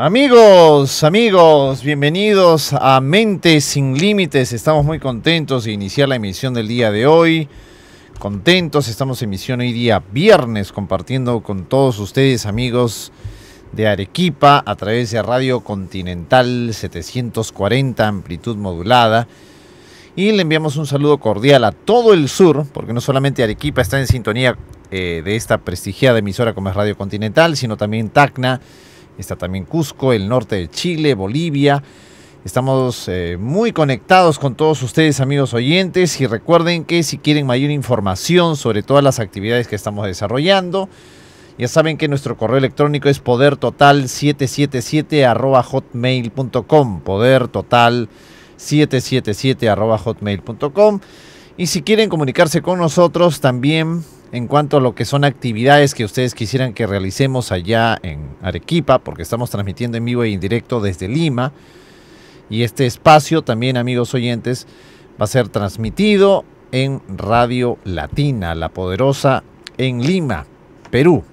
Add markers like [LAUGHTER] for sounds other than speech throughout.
Amigos, amigos, bienvenidos a Mente sin Límites. Estamos muy contentos de iniciar la emisión del día de hoy. Contentos, estamos en emisión hoy día viernes compartiendo con todos ustedes, amigos de Arequipa, a través de Radio Continental 740 amplitud modulada. Y le enviamos un saludo cordial a todo el sur, porque no solamente Arequipa está en sintonía eh, de esta prestigiada emisora como es Radio Continental, sino también Tacna está también Cusco, el norte de Chile, Bolivia. Estamos eh, muy conectados con todos ustedes, amigos oyentes, y recuerden que si quieren mayor información sobre todas las actividades que estamos desarrollando, ya saben que nuestro correo electrónico es podertotal777 hotmail.com, podertotal777 hotmail.com. Y si quieren comunicarse con nosotros, también en cuanto a lo que son actividades que ustedes quisieran que realicemos allá en Arequipa, porque estamos transmitiendo en vivo e indirecto desde Lima. Y este espacio también, amigos oyentes, va a ser transmitido en Radio Latina, la poderosa en Lima, Perú.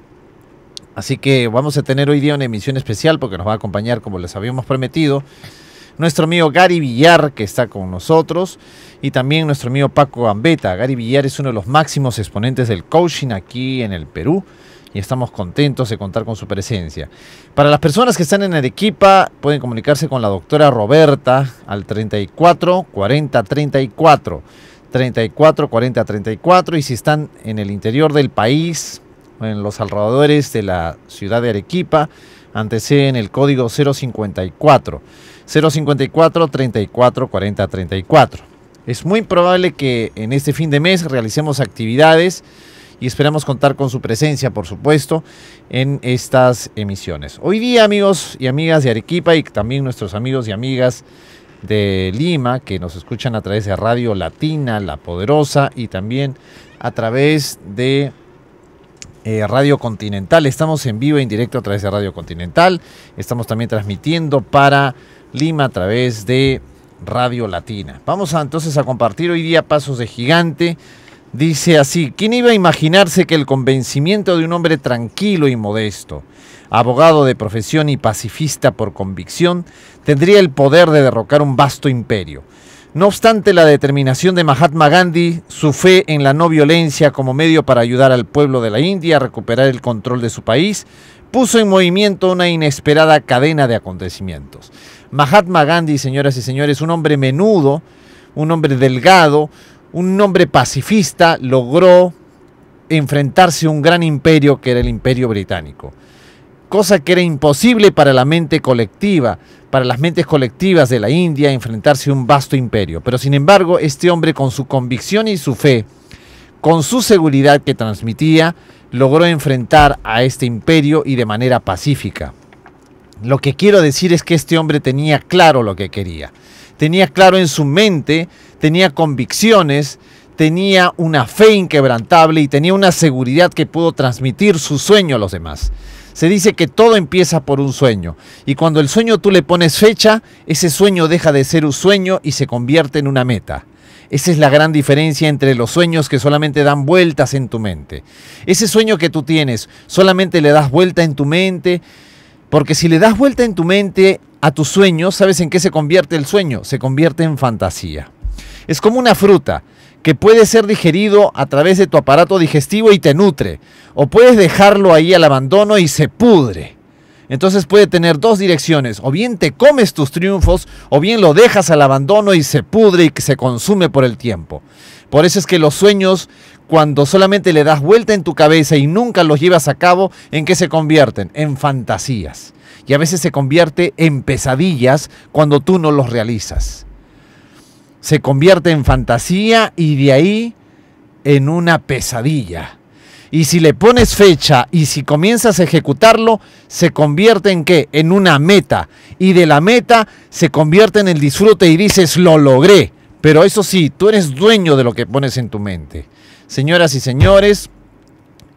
Así que vamos a tener hoy día una emisión especial porque nos va a acompañar, como les habíamos prometido, nuestro amigo Gary Villar, que está con nosotros, y también nuestro amigo Paco Gambeta. Gary Villar es uno de los máximos exponentes del coaching aquí en el Perú y estamos contentos de contar con su presencia. Para las personas que están en Arequipa, pueden comunicarse con la doctora Roberta al 34 40 34 34 40 34 y si están en el interior del país en los alrededores de la ciudad de Arequipa, anteceden el código 054. 054 34 40 34. Es muy probable que en este fin de mes realicemos actividades y esperamos contar con su presencia, por supuesto, en estas emisiones. Hoy día, amigos y amigas de Arequipa y también nuestros amigos y amigas de Lima que nos escuchan a través de Radio Latina, La Poderosa y también a través de eh, Radio Continental. Estamos en vivo, e en directo a través de Radio Continental. Estamos también transmitiendo para Lima a través de Radio Latina. Vamos entonces a compartir hoy día Pasos de Gigante. Dice así, ¿quién iba a imaginarse que el convencimiento de un hombre tranquilo y modesto, abogado de profesión y pacifista por convicción, tendría el poder de derrocar un vasto imperio? No obstante la determinación de Mahatma Gandhi, su fe en la no violencia como medio para ayudar al pueblo de la India a recuperar el control de su país, puso en movimiento una inesperada cadena de acontecimientos. Mahatma Gandhi, señoras y señores, un hombre menudo, un hombre delgado, un hombre pacifista, logró enfrentarse a un gran imperio que era el imperio británico. Cosa que era imposible para la mente colectiva, para las mentes colectivas de la India, enfrentarse a un vasto imperio. Pero sin embargo, este hombre con su convicción y su fe, con su seguridad que transmitía, logró enfrentar a este imperio y de manera pacífica. Lo que quiero decir es que este hombre tenía claro lo que quería. Tenía claro en su mente, tenía convicciones, tenía una fe inquebrantable y tenía una seguridad que pudo transmitir su sueño a los demás. Se dice que todo empieza por un sueño y cuando el sueño tú le pones fecha, ese sueño deja de ser un sueño y se convierte en una meta. Esa es la gran diferencia entre los sueños que solamente dan vueltas en tu mente. Ese sueño que tú tienes, solamente le das vuelta en tu mente, porque si le das vuelta en tu mente a tus sueños, ¿sabes en qué se convierte el sueño? Se convierte en fantasía. Es como una fruta que puede ser digerido a través de tu aparato digestivo y te nutre. O puedes dejarlo ahí al abandono y se pudre. Entonces puede tener dos direcciones. O bien te comes tus triunfos, o bien lo dejas al abandono y se pudre y se consume por el tiempo. Por eso es que los sueños cuando solamente le das vuelta en tu cabeza y nunca los llevas a cabo, ¿en qué se convierten? En fantasías. Y a veces se convierte en pesadillas cuando tú no los realizas. Se convierte en fantasía y de ahí en una pesadilla. Y si le pones fecha y si comienzas a ejecutarlo, se convierte en qué? En una meta. Y de la meta se convierte en el disfrute y dices, lo logré. Pero eso sí, tú eres dueño de lo que pones en tu mente. Señoras y señores,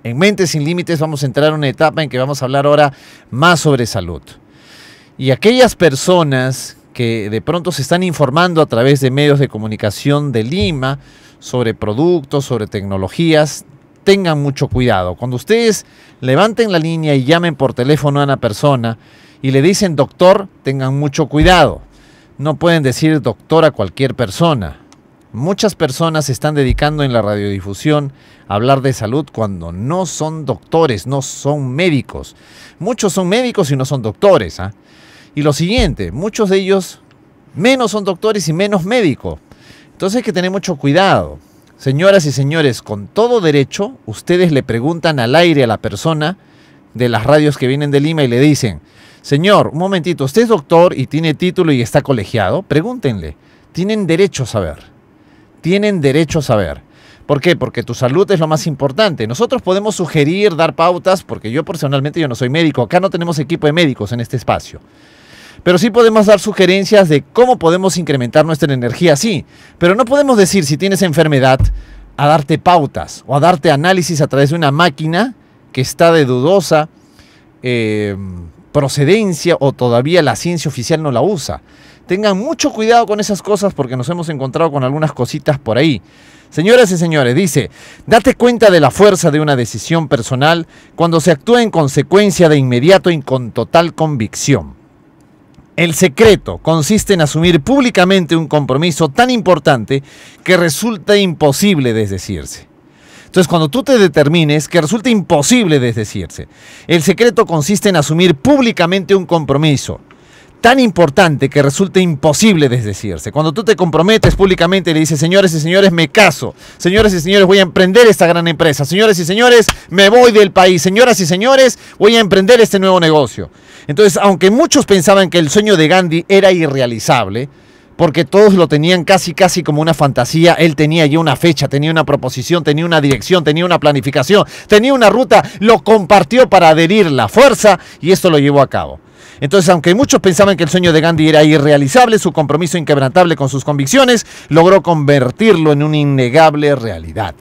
en Mentes Sin Límites vamos a entrar a una etapa en que vamos a hablar ahora más sobre salud. Y aquellas personas que de pronto se están informando a través de medios de comunicación de Lima sobre productos, sobre tecnologías, tengan mucho cuidado. Cuando ustedes levanten la línea y llamen por teléfono a una persona y le dicen doctor, tengan mucho cuidado. No pueden decir doctor a cualquier persona Muchas personas se están dedicando en la radiodifusión a hablar de salud cuando no son doctores, no son médicos. Muchos son médicos y no son doctores. ¿ah? Y lo siguiente, muchos de ellos menos son doctores y menos médicos. Entonces hay que tener mucho cuidado. Señoras y señores, con todo derecho, ustedes le preguntan al aire a la persona de las radios que vienen de Lima y le dicen, señor, un momentito, usted es doctor y tiene título y está colegiado, pregúntenle, tienen derecho a saber tienen derecho a saber. ¿Por qué? Porque tu salud es lo más importante. Nosotros podemos sugerir, dar pautas, porque yo personalmente yo no soy médico. Acá no tenemos equipo de médicos en este espacio. Pero sí podemos dar sugerencias de cómo podemos incrementar nuestra energía, sí. Pero no podemos decir si tienes enfermedad a darte pautas o a darte análisis a través de una máquina que está de dudosa eh, procedencia o todavía la ciencia oficial no la usa. Tengan mucho cuidado con esas cosas porque nos hemos encontrado con algunas cositas por ahí. Señoras y señores, dice, date cuenta de la fuerza de una decisión personal cuando se actúa en consecuencia de inmediato y con total convicción. El secreto consiste en asumir públicamente un compromiso tan importante que resulta imposible desdecirse. Entonces, cuando tú te determines que resulta imposible desdecirse, el secreto consiste en asumir públicamente un compromiso tan importante que resulta imposible desdecirse. Cuando tú te comprometes públicamente y le dices, señores y señores, me caso, señores y señores, voy a emprender esta gran empresa, señores y señores, me voy del país, señoras y señores, voy a emprender este nuevo negocio. Entonces, aunque muchos pensaban que el sueño de Gandhi era irrealizable, porque todos lo tenían casi, casi como una fantasía. Él tenía ya una fecha, tenía una proposición, tenía una dirección, tenía una planificación, tenía una ruta, lo compartió para adherir la fuerza y esto lo llevó a cabo. Entonces, aunque muchos pensaban que el sueño de Gandhi era irrealizable, su compromiso inquebrantable con sus convicciones logró convertirlo en una innegable realidad.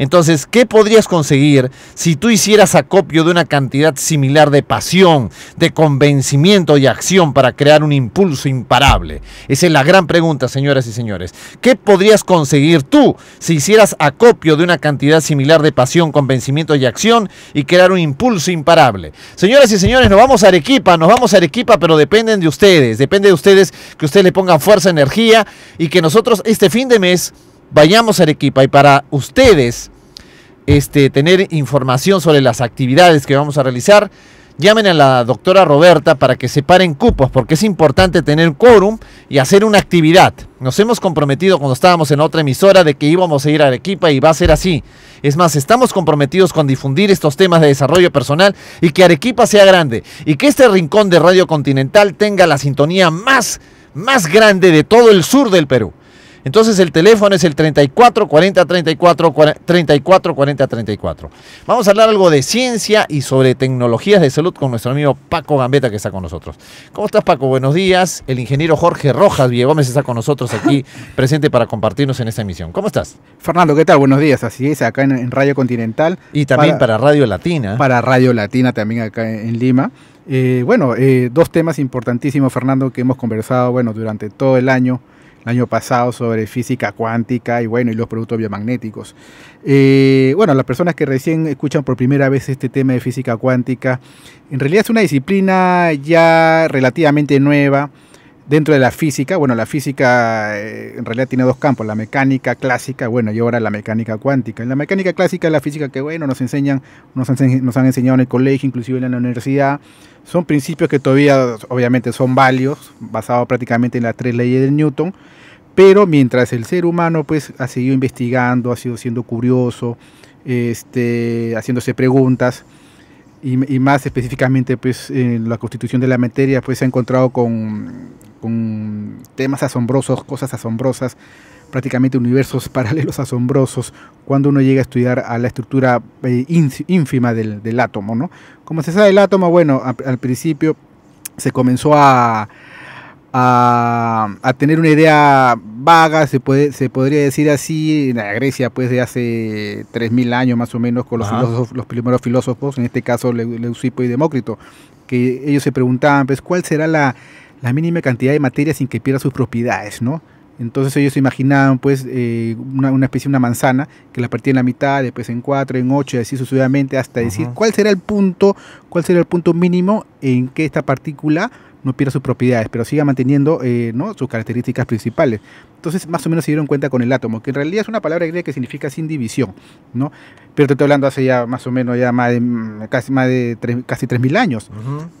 Entonces, ¿qué podrías conseguir si tú hicieras acopio de una cantidad similar de pasión, de convencimiento y acción para crear un impulso imparable? Esa es la gran pregunta, señoras y señores. ¿Qué podrías conseguir tú si hicieras acopio de una cantidad similar de pasión, convencimiento y acción y crear un impulso imparable? Señoras y señores, nos vamos a Arequipa, nos vamos a Arequipa, pero dependen de ustedes, depende de ustedes que ustedes le pongan fuerza, energía y que nosotros este fin de mes vayamos a Arequipa y para ustedes este, tener información sobre las actividades que vamos a realizar, llamen a la doctora Roberta para que separen cupos, porque es importante tener quórum y hacer una actividad. Nos hemos comprometido cuando estábamos en otra emisora de que íbamos a ir a Arequipa y va a ser así. Es más, estamos comprometidos con difundir estos temas de desarrollo personal y que Arequipa sea grande y que este rincón de Radio Continental tenga la sintonía más, más grande de todo el sur del Perú. Entonces el teléfono es el 34 40 34 34 40 34. Vamos a hablar algo de ciencia y sobre tecnologías de salud con nuestro amigo Paco Gambeta que está con nosotros. ¿Cómo estás Paco? Buenos días. El ingeniero Jorge Rojas Villagómez está con nosotros aquí [LAUGHS] presente para compartirnos en esta emisión. ¿Cómo estás? Fernando, ¿qué tal? Buenos días. Así es, acá en, Radio Continental. Y también para, Radio Latina. Para Radio Latina también acá en, Lima. Eh, bueno, eh, dos temas importantísimos, Fernando, que hemos conversado bueno, durante todo el año el año pasado sobre física cuántica y bueno, y los productos biomagnéticos. Eh, bueno, las personas que recién escuchan por primera vez este tema de física cuántica, en realidad es una disciplina ya relativamente nueva dentro de la física, bueno, la física eh, en realidad tiene dos campos, la mecánica clásica, bueno, y ahora la mecánica cuántica. En la mecánica clásica es la física que, bueno, nos enseñan, nos han, enseñado en el colegio, inclusive en la universidad, son principios que todavía obviamente son válidos, basados prácticamente en las tres leyes de Newton, pero mientras el ser humano pues ha seguido investigando, ha sido siendo curioso, este, haciéndose preguntas, y, y, más específicamente pues en la constitución de la materia pues se ha encontrado con con temas asombrosos, cosas asombrosas, prácticamente universos [LAUGHS] paralelos asombrosos, cuando uno llega a estudiar a la estructura eh, ínfima del, átomo. ¿no? Como se sabe el átomo, bueno, al principio se comenzó a, a, tener una idea vaga, se, puede, se podría decir así, en la Grecia pues de hace 3.000 años más o menos con los, los primeros filósofos, en este caso Leucipo y Demócrito, que ellos se preguntaban pues cuál será la, la mínima cantidad de materia sin que pierda sus propiedades, ¿no? Entonces ellos imaginaban pues eh, una, especie de una manzana que la partía en la mitad, después en cuatro, en ocho y así sucesivamente hasta decir cuál será el punto, cuál será el punto mínimo en que esta partícula no pierda sus propiedades, pero siga manteniendo eh, ¿no? sus características principales. Entonces, más o menos se dieron cuenta con el átomo, que en realidad es una palabra griega que significa sin división, ¿no? Pero te estoy hablando hace ya más o menos ya más de, mm, casi, más de casi 3.000 años.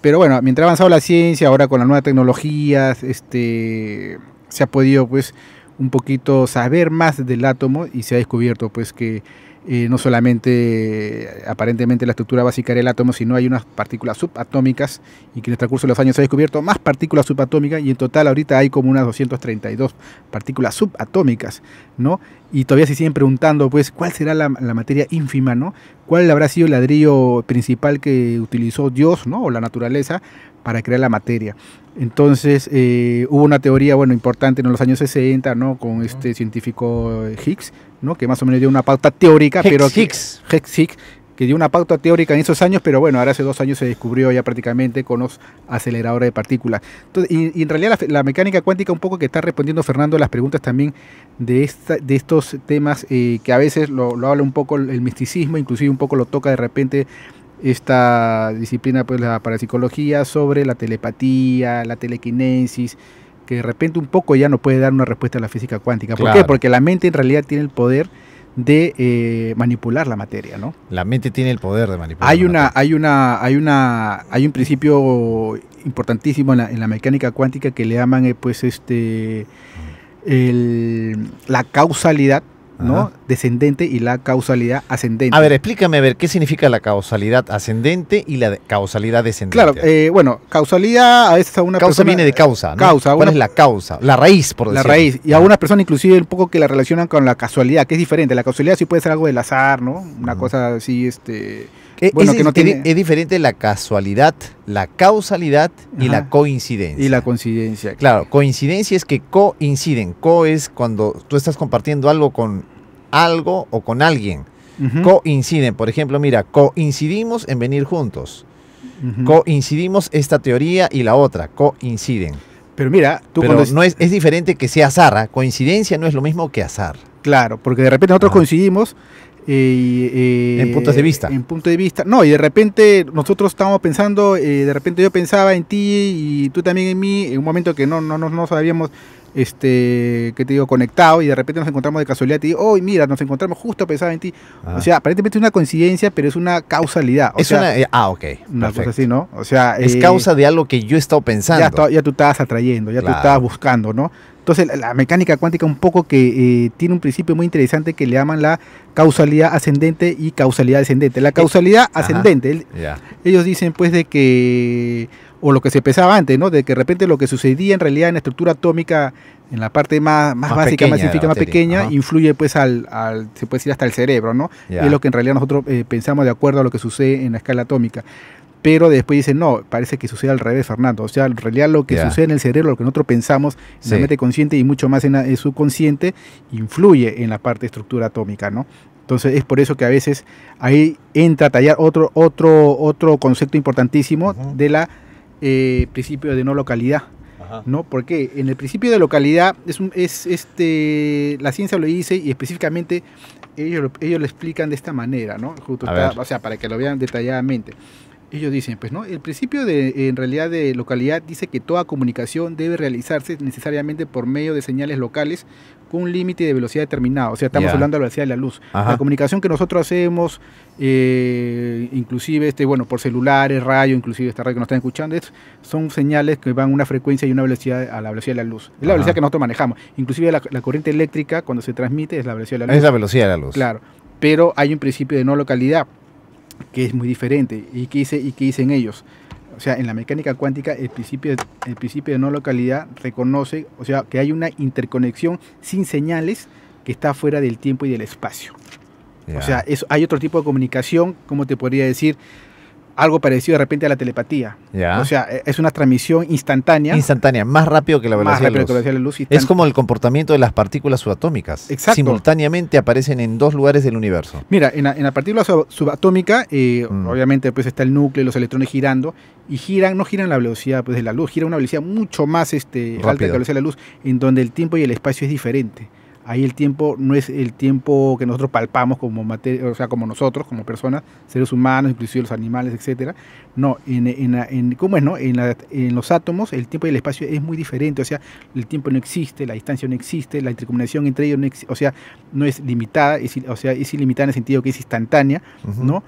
Pero bueno, mientras ha avanzado la ciencia, ahora con las nuevas tecnologías, este, se ha podido pues un poquito saber más del átomo y se ha descubierto pues que no solamente eh, aparentemente la estructura básica del átomo, sino hay unas partículas subatómicas y que en el transcurso de los años se ha descubierto más partículas subatómicas y en total ahorita hay como unas 232 partículas subatómicas, ¿no? Y todavía se siguen preguntando, pues, ¿cuál será la, materia ínfima, ¿no? ¿Cuál habrá sido el ladrillo principal que utilizó Dios, ¿no? O la naturaleza para crear la materia. Entonces eh, hubo una teoría, bueno, importante en los años 60, ¿no? Con este científico eh, Higgs, ¿no? Que más o menos dio una pauta teórica, pero... Higgs. Que, Higgs, que dio una pauta teórica en esos años, pero bueno, ahora hace dos años se descubrió ya prácticamente con los aceleradores de partículas. y, en realidad la, mecánica cuántica un poco que está respondiendo Fernando a las preguntas también de, esta, de estos temas eh, que a veces lo, lo habla un poco el misticismo, inclusive un poco lo toca de repente esta disciplina, pues la parapsicología, sobre la telepatía, la telequinesis, que de repente un poco ya no puede dar una respuesta a la física cuántica. ¿Por qué? Porque la mente en realidad tiene el poder de eh, manipular la materia, ¿no? La mente tiene el poder de manipular. Hay una, hay una, hay una, hay un principio importantísimo en la, en la mecánica cuántica que le llaman, eh, pues, este, el, la causalidad Descendente y la causalidad ascendente. A ver, explícame, a ver, ¿qué significa la causalidad ascendente y la causalidad descendente? Claro, eh, bueno, causalidad a veces a una causa viene de causa, ¿no? Causa. ¿Cuál es la causa? La raíz, por decirlo. La raíz. Y a ah. una persona inclusive un poco que la relacionan con la casualidad, que es diferente. La causalidad sí puede ser algo del azar, ¿no? Una cosa así, este... E, bueno, es, que no tiene... es, diferente la casualidad, la causalidad y la coincidencia. Y la coincidencia. Claro, coincidencia es que coinciden. Co es cuando tú estás compartiendo algo con algo o con alguien. Coinciden, por ejemplo, mira, coincidimos en venir juntos. Coincidimos esta teoría y la otra, coinciden. Pero mira, tú Pero no es, es, diferente que sea azar, ¿ah? coincidencia no es lo mismo que azar. Claro, porque de repente nosotros coincidimos eh, eh, en puntos de vista. En punto de vista. No, y de repente nosotros estábamos pensando, eh, de repente yo pensaba en ti y tú también en mí, en un momento que no, no, no, no sabíamos este, que te digo?, conectado y de repente nos encontramos de casualidad y te digo, mira, nos encontramos justo pensaba en ti. O ah. sea, aparentemente es una coincidencia, pero es una causalidad. es una, eh, ah, ok. Una cosa así, ¿no? O sea... Es eh, causa de algo que yo he estado pensando. Ya, tú estabas atrayendo, ya tú estabas buscando, ¿no? Entonces, la, mecánica cuántica un poco que eh, tiene un principio muy interesante que le llaman la causalidad ascendente y causalidad descendente. La causalidad ascendente, ellos dicen pues de que o lo que se pensaba antes, ¿no? De que de repente lo que sucedía en realidad en la estructura atómica, en la parte más, más, básica, más científica, más pequeña, influye pues al, al, se puede decir hasta el cerebro, ¿no? es lo que en realidad nosotros eh, pensamos de acuerdo a lo que sucede en la escala atómica. Pero después dicen, no, parece que sucede al revés, Fernando. O sea, en realidad lo que sucede en el cerebro, lo que nosotros pensamos en la mente consciente y mucho más en, el subconsciente, influye en la parte de estructura atómica, ¿no? Entonces es por eso que a veces ahí entra a tallar otro, otro, otro concepto importantísimo de la eh, principio de no localidad. ¿No? Porque en el principio de localidad es, es este la ciencia lo dice y específicamente ellos ellos lo explican de esta manera, ¿no? o sea, para que lo vean detalladamente. Ellos dicen, pues no, el principio de en realidad de localidad dice que toda comunicación debe realizarse necesariamente por medio de señales locales con un límite de velocidad determinado. O sea, estamos hablando de la velocidad de la luz. La comunicación que nosotros hacemos, eh, inclusive este, bueno, por celulares, radio, inclusive esta radio que nos están escuchando, es, son señales que van a una frecuencia y una velocidad a la velocidad de la luz. Es la velocidad que nosotros manejamos. Inclusive la, corriente eléctrica, cuando se transmite, es la velocidad de la luz. Es la velocidad de la luz. Claro. Pero hay un principio de no localidad que es muy diferente. ¿Y que dice y qué dicen ellos? o sea, en la mecánica cuántica el principio, el principio de no localidad reconoce, o sea, que hay una interconexión sin señales que está fuera del tiempo y del espacio. O sea, hay otro tipo de comunicación, cómo te podría decir, algo parecido de repente a la telepatía. O sea, e, es una transmisión instantánea. Instantánea, más rápido que la velocidad, de, la luz. es como el comportamiento de las partículas subatómicas. Exacto. Simultáneamente aparecen en dos lugares del universo. Mira, en la, la partícula subatómica, eh, mm. obviamente pues está el núcleo y los electrones girando, y giran, no giran la velocidad pues, de la luz, giran a una velocidad mucho más este, alta que la velocidad de la luz, en donde el tiempo y el espacio es diferente. Ahí el tiempo no es el tiempo que nosotros palpamos como materia, o sea, como nosotros, como personas, seres humanos, inclusive los animales, etcétera. No, en, en, en ¿cómo es, no? En, en, los átomos el tiempo y el espacio es muy diferente, o sea, el tiempo no existe, la distancia no existe, la intercomunicación entre ellos no o sea, no es limitada, es, o sea, es ilimitada en el sentido que es instantánea, ¿no?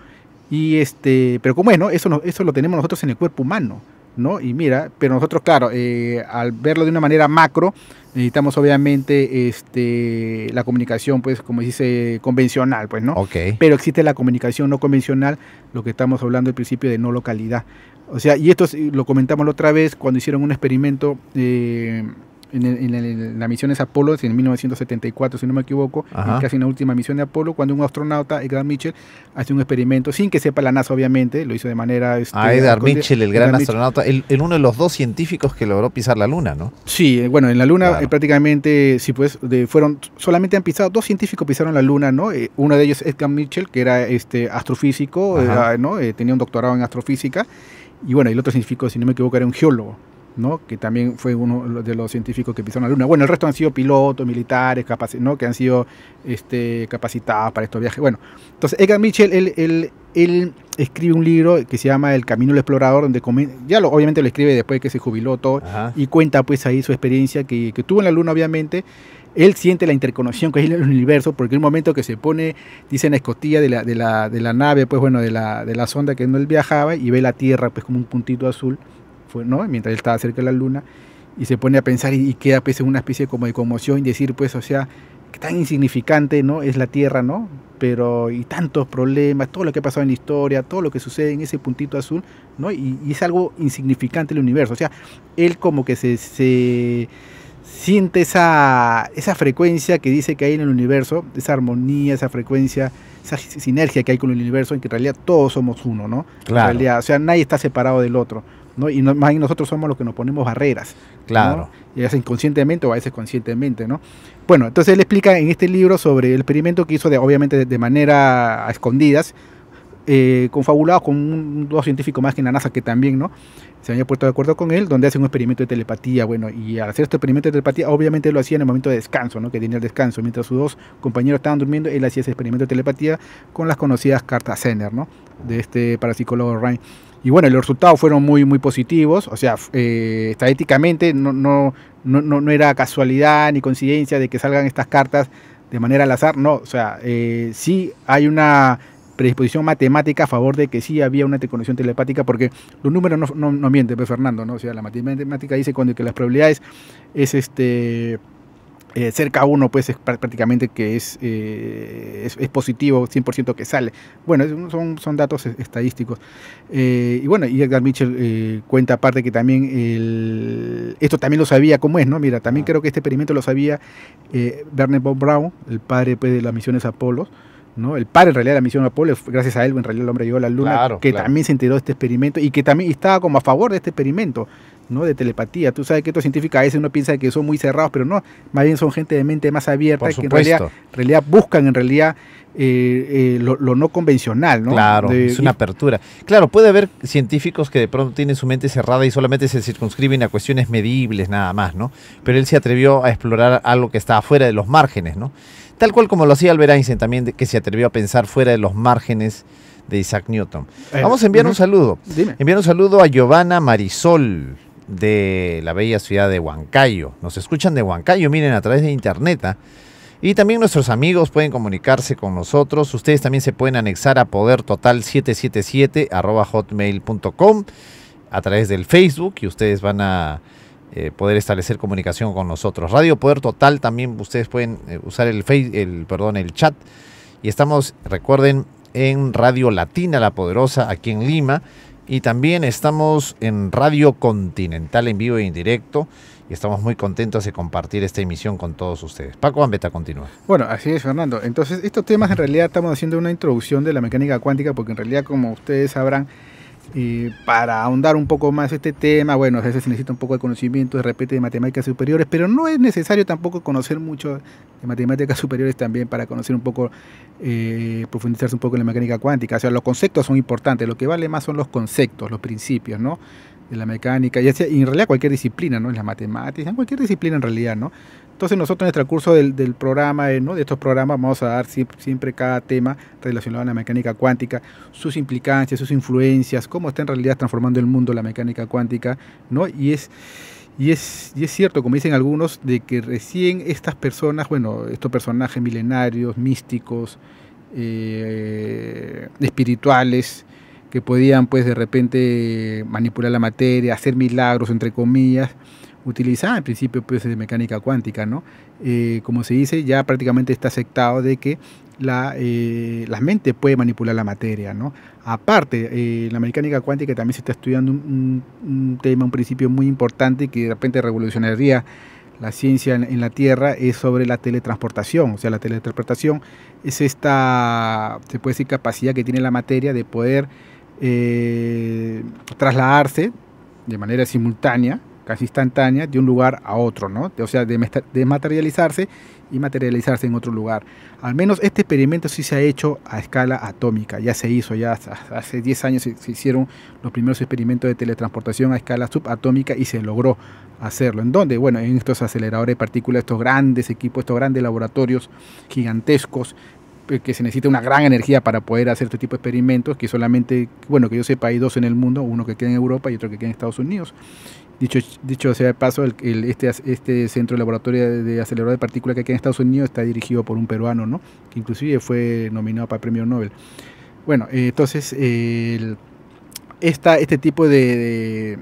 Y este, pero como es, Eso, no, eso lo tenemos nosotros en el cuerpo humano. ¿no? Y mira, pero nosotros, claro, eh, al verlo de una manera macro, necesitamos obviamente este, la comunicación, pues, como dice, convencional, pues, ¿no? ok Pero existe la comunicación no convencional, lo que estamos hablando al principio de no localidad. O sea, y esto lo comentamos la otra vez cuando hicieron un experimento. Eh, en, en, la misión es Apolo, en 1974, si no me equivoco, casi en la última misión de Apolo, cuando un astronauta, Edgar Mitchell, hace un experimento, sin que sepa la NASA, obviamente, lo hizo de manera... Este, ah, Edgar Mitchell, el gran astronauta, el, uno de los dos científicos que logró pisar la Luna, ¿no? Sí, eh, bueno, en la Luna eh, prácticamente, sí, pues, fueron, solamente han pisado, dos científicos pisaron la Luna, ¿no? Eh, uno de ellos, Edgar Mitchell, que era este astrofísico, ¿no? tenía un doctorado en astrofísica, y bueno, el otro científico, si no me equivoco, era un geólogo que también fue uno de los científicos que pisaron la Luna. Bueno, el resto han sido pilotos, militares, ¿no? que han sido este, capacitados para estos viajes. Bueno, entonces Edgar Mitchell, él, escribe un libro que se llama El Camino del Explorador, donde ya obviamente lo escribe después que se jubiló todo, y cuenta pues ahí su experiencia que, tuvo en la Luna, obviamente, él siente la interconexión que hay en el universo, porque en un momento que se pone, dice en la escotilla de la, nave, pues bueno, de la, sonda que no él viajaba, y ve la Tierra, pues como un puntito azul, mientras él estaba cerca de la luna, y se pone a pensar y, queda pues en una especie como de conmoción y decir, pues, o sea, que tan insignificante ¿no? es la Tierra, ¿no? Pero, y tantos problemas, todo lo que ha pasado en la historia, todo lo que sucede en ese puntito azul, ¿no? Y, es algo insignificante el universo. O sea, él como que se, siente esa, esa frecuencia que dice que hay en el universo, esa armonía, esa frecuencia, esa sinergia que hay con el universo, en que en realidad todos somos uno, ¿no? Claro. realidad, o sea, nadie está separado del otro. Y nosotros somos los que nos ponemos barreras. Claro. Y es inconscientemente o a veces conscientemente, ¿no? Bueno, entonces él explica en este libro sobre el experimento que hizo, de, obviamente de manera a escondidas, eh, confabulado con un, dos científico más que en la NASA que también no se había puesto de acuerdo con él, donde hace un experimento de telepatía. Bueno, y al hacer este experimento de telepatía, obviamente lo hacía en el momento de descanso, ¿no? que tenía el descanso. Mientras sus dos compañeros estaban durmiendo, él hacía ese experimento de telepatía con las conocidas cartas Zener, ¿no? de este parapsicólogo Ryan. Y bueno, los resultados fueron muy, muy positivos. O sea, estadéticamente eh, estadísticamente no, no, no, era casualidad ni coincidencia de que salgan estas cartas de manera al azar. No, o sea, eh, sí hay una predisposición matemática a favor de que sí había una conexión telepática, porque los números no, mienten, pues, Fernando, ¿no? O sea, la matemática dice cuando que las probabilidades es este eh, cerca uno pues es prácticamente que es, eh, es, positivo 100% que sale. Bueno, son, son datos eh, estadísticos. y bueno, y Edgar Mitchell cuenta aparte que también esto también lo sabía como es, ¿no? Mira, también ah. creo que este experimento lo sabía Bernard Bob Brown, el padre pues, de las misiones Apolo. ¿no? El padre en realidad de la misión Apolo, gracias a él en realidad el hombre llegó a la luna, que también se enteró de este experimento y que también estaba como a favor de este experimento de telepatía. Tú sabes que estos científicos a veces uno piensa que son muy cerrados, pero no, más bien son gente de mente más abierta que en realidad, buscan en realidad eh, eh, lo, no convencional. Claro, es una apertura. Claro, puede haber científicos que de pronto tienen su mente cerrada y solamente se circunscriben a cuestiones medibles nada más, ¿no? Pero él se atrevió a explorar algo que estaba fuera de los márgenes, ¿no? Tal cual como lo hacía Albert Einstein también, que se atrevió a pensar fuera de los márgenes de Isaac Newton. Eh, Vamos a enviar un saludo. Enviar un saludo a Giovanna Marisol de la bella ciudad de Huancayo. Nos escuchan de Huancayo, miren, a través de internet. ¿ah? Y también nuestros amigos pueden comunicarse con nosotros. Ustedes también se pueden anexar a podertotal hotmail.com a través del Facebook y ustedes van a eh, poder establecer comunicación con nosotros. Radio Poder Total también ustedes pueden eh, usar el, el, perdón, el chat. Y estamos, recuerden, en Radio Latina La Poderosa aquí en Lima y también estamos en Radio Continental en vivo e indirecto, y estamos muy contentos de compartir esta emisión con todos ustedes. Paco Ambeta continúa. Bueno, así es, Fernando. Entonces, estos temas en realidad estamos haciendo una introducción de la mecánica cuántica porque en realidad, como ustedes sabrán, y para ahondar un poco más este tema, bueno, a veces se necesita un poco de conocimiento de repente de matemáticas superiores, pero no es necesario tampoco conocer mucho de matemáticas superiores también para conocer un poco, eh, profundizarse un poco en la mecánica cuántica. O sea, los conceptos son importantes, lo que vale más son los conceptos, los principios, ¿no? de la mecánica, y, en realidad cualquier disciplina, ¿no? En las matemáticas, en cualquier disciplina en realidad, ¿no? Entonces nosotros en el curso del, programa, eh, de estos programas, vamos a dar siempre, cada tema relacionado a la mecánica cuántica, sus implicancias, sus influencias, cómo está en realidad transformando el mundo la mecánica cuántica, ¿no? Y es, y es, y es cierto, como dicen algunos, de que recién estas personas, bueno, estos personajes milenarios, místicos, eh, espirituales, que podían pues de repente manipular la materia, hacer milagros entre comillas, utilizar al principio pues de mecánica cuántica, ¿no? Eh, como se dice, ya prácticamente está aceptado de que la, eh, la mente puede manipular la materia, ¿no? Aparte, eh, la mecánica cuántica también se está estudiando un, tema, un principio muy importante que de repente revolucionaría la ciencia en, en la Tierra, es sobre la teletransportación. O sea, la teletransportación es esta, se puede decir, capacidad que tiene la materia de poder eh, trasladarse de manera simultánea, casi instantánea, de un lugar a otro, ¿no? O sea, de y materializarse en otro lugar. Al menos este experimento sí se ha hecho a escala atómica, ya se hizo, ya hace 10 años se hicieron los primeros experimentos de teletransportación a escala subatómica y se logró hacerlo. ¿En dónde? Bueno, en estos aceleradores de partículas, estos grandes equipos, estos grandes laboratorios gigantescos que se necesita una gran energía para poder hacer este tipo de experimentos, que solamente, bueno, que yo sepa, hay dos en el mundo, uno que queda en Europa y otro que queda en Estados Unidos. Dicho, dicho sea de paso, este, este centro de laboratorio de acelerador de partículas que queda en Estados Unidos está dirigido por un peruano, ¿no? Que inclusive fue nominado para el premio Nobel. Bueno, eh, entonces, este tipo de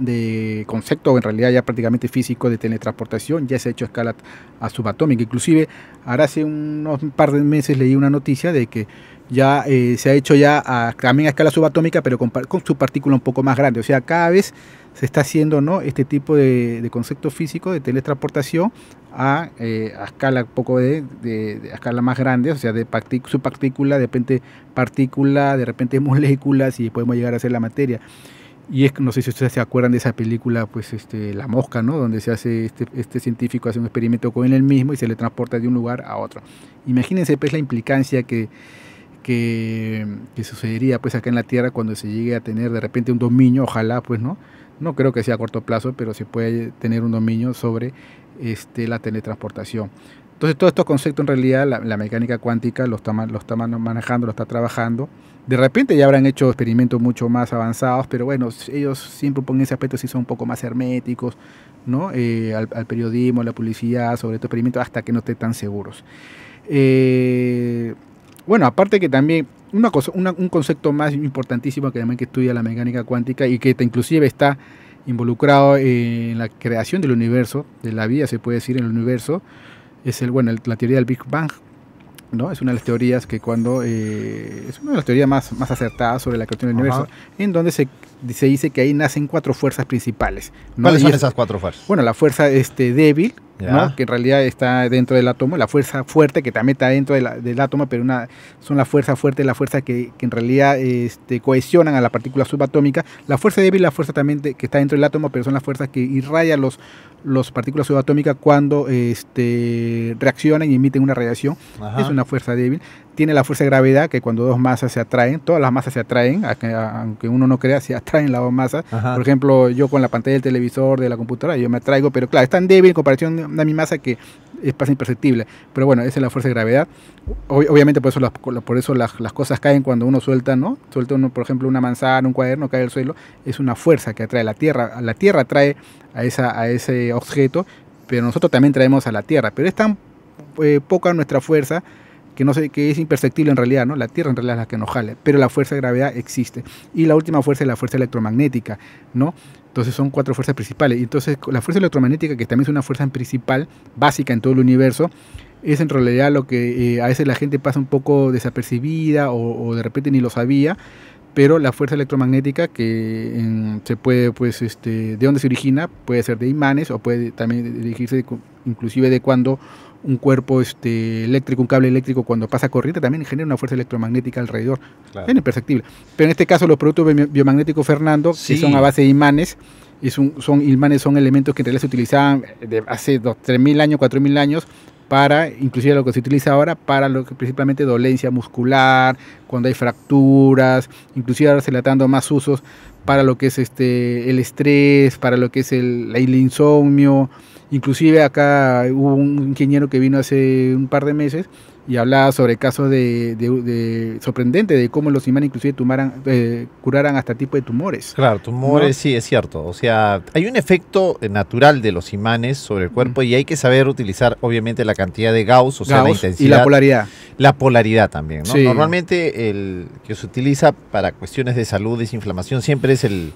de concepto, o en realidad ya prácticamente físico, de teletransportación, ya se ha hecho a escala subatómica. Inclusive, ahora hace unos par de meses leí una noticia de que ya eh, se ha hecho ya también a escala subatómica, pero con, con, su partícula un poco más grande. O sea, cada vez se está haciendo ¿no? este tipo de, concepto físico de teletransportación a, eh, escala poco de, a escala más grande, o sea, de su partícula de repente partícula, de repente [LAUGHS] moléculas y podemos llegar a hacer la materia. Y es, no sé si ustedes se acuerdan de esa película, pues, este, La Mosca, ¿no? Donde se hace, este, este científico hace un experimento con él mismo y se le transporta de un lugar a otro. Imagínense, pues, la implicancia que, que, sucedería, pues, acá en la Tierra cuando se llegue a tener de repente un dominio, ojalá, pues, ¿no? No creo que sea a corto plazo, pero se puede tener un dominio sobre este, la teletransportación. Entonces, todos estos conceptos, en realidad, la, la mecánica cuántica los está, está manejando, lo está trabajando de repente ya habrán hecho experimentos mucho más avanzados, pero bueno, ellos siempre ponen ese aspecto si son un poco más herméticos, ¿no? Eh, al, periodismo, a la publicidad, sobre estos experimentos, hasta que no estén tan seguros. Eh, bueno, aparte que también una cosa, un concepto más importantísimo que también que estudia la mecánica cuántica y que inclusive está involucrado en la creación del universo, de la vida se puede decir en el universo, es el, bueno, la teoría del Big Bang, ¿no? Es una de las teorías que cuando... Eh, es una de las teorías más, más acertadas sobre la creación del universo, en donde se, dice que ahí nacen cuatro fuerzas principales. ¿Cuáles son esas cuatro fuerzas? Bueno, la fuerza este, débil, que en realidad está dentro del átomo, la fuerza fuerte que también está dentro de la, del átomo, pero son las fuerzas fuertes, la fuerza que, en realidad este, cohesionan a las partículas subatómicas, la fuerza débil, la fuerza también que está dentro del átomo, pero son las fuerzas que irradian los, los partículas subatómicas cuando este, reaccionan y emiten una radiación, es una fuerza débil tiene la fuerza de gravedad que cuando dos masas se atraen, todas las masas se atraen, aunque uno no crea, se [LAUGHS] atraen las dos masas. Por ejemplo, yo con la pantalla del televisor, de la computadora, yo me atraigo, pero claro, es tan débil en comparación a mi masa que es casi imperceptible. Pero bueno, esa es la fuerza de gravedad. obviamente por eso, las, por eso las, cosas caen cuando uno suelta, ¿no? Suelta uno, por ejemplo, una manzana, un cuaderno, cae al suelo. Es una fuerza que atrae a la Tierra. La Tierra atrae a, esa, a ese objeto, pero nosotros también traemos a la Tierra. Pero es tan eh, poca nuestra fuerza que, no es imperceptible en realidad, ¿no? La Tierra en realidad es la que nos jala, pero la fuerza de gravedad existe. Y la última fuerza es la fuerza electromagnética, ¿no? Entonces son cuatro fuerzas principales. Y entonces la fuerza electromagnética, que también es una fuerza principal, básica en todo el universo, es en realidad lo que eh, a veces la gente pasa un poco desapercibida o, de repente ni lo sabía, pero la fuerza electromagnética que se puede, pues, este, de dónde se origina, puede ser de imanes o puede también dirigirse inclusive de cuando un cuerpo este, eléctrico, un cable eléctrico, cuando pasa corriente, también genera una fuerza electromagnética alrededor. Es imperceptible. Pero en este caso, los productos biomagnéticos, Fernando, que son a base de imanes, y son, son, imanes son elementos que en realidad se utilizaban eh, de hace 3.000 años, 4.000 años, para, inclusive lo que se utiliza ahora, para lo que principalmente dolencia muscular, cuando hay fracturas, inclusive ahora se le están dando más usos para lo que es este el estrés, para lo que es el, el insomnio. Inclusive acá hubo un ingeniero que vino hace un par de meses y hablaba sobre casos de, de, sorprendente de cómo los imanes inclusive tumaran, eh, curaran hasta tipo de tumores. Claro, tumores, sí, es cierto. O sea, hay un efecto eh, natural de los imanes sobre el cuerpo y hay que saber utilizar obviamente la cantidad de Gauss, o sea, la intensidad. Y la polaridad. La polaridad también, ¿no? Normalmente el que se utiliza para cuestiones de salud, desinflamación, siempre es el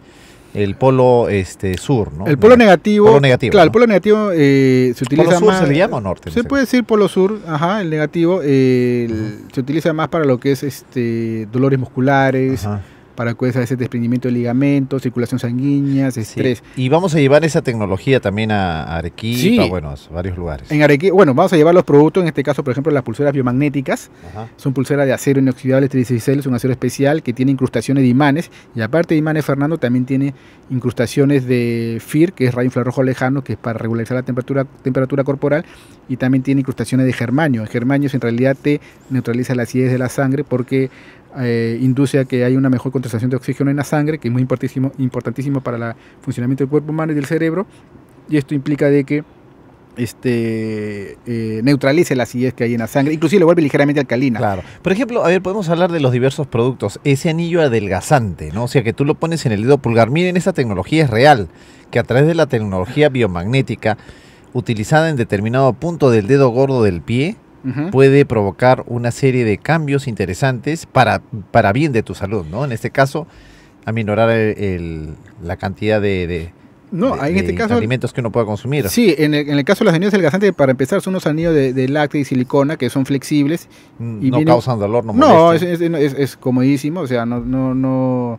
el polo este sur, ¿no? El polo negativo. Polo negativo claro, el polo negativo eh, se utiliza ¿Polo sur más, se le llama norte? Se puede decir polo sur, ajá, el negativo. Eh, se utiliza más para lo que es este dolores musculares para cosas ese desprendimiento de ligamentos, circulación sanguínea, estrés. Y vamos a llevar esa tecnología también a Arequipa, bueno, a varios lugares. En Arequipa, bueno, vamos a llevar los productos, en este caso, por ejemplo, las pulseras biomagnéticas. Son pulseras de acero inoxidable 316, es un acero especial que tiene incrustaciones de imanes. Y aparte de imanes, Fernando, también tiene incrustaciones de FIR, que es rayo infrarrojo lejano, que es para regularizar la temperatura, temperatura corporal. Y también tiene incrustaciones de germanio. El germanio en realidad te neutraliza la acidez de la sangre porque eh, induce a que haya una mejor concentración de oxígeno en la sangre, que es muy importantísimo, importantísimo para el funcionamiento del cuerpo humano y del cerebro, y esto implica de que este, eh, neutralice la acidez que hay en la sangre, inclusive lo vuelve ligeramente alcalina. Claro. Por ejemplo, a ver, podemos hablar de los diversos productos. Ese anillo adelgazante, ¿no? O sea, que tú lo pones en el dedo pulgar. Miren, esa tecnología es real, que a través de la tecnología biomagnética utilizada en determinado punto del dedo gordo del pie, puede provocar una serie de cambios interesantes para, para bien de tu salud, ¿no? En este caso, aminorar la cantidad de, este Alimentos que uno pueda consumir. Sí, en el, caso de los anillos delgazantes, para empezar, son unos anillos de, de y silicona que son flexibles. Mm, y no causan dolor, no No, es, comodísimo, o sea, no, no,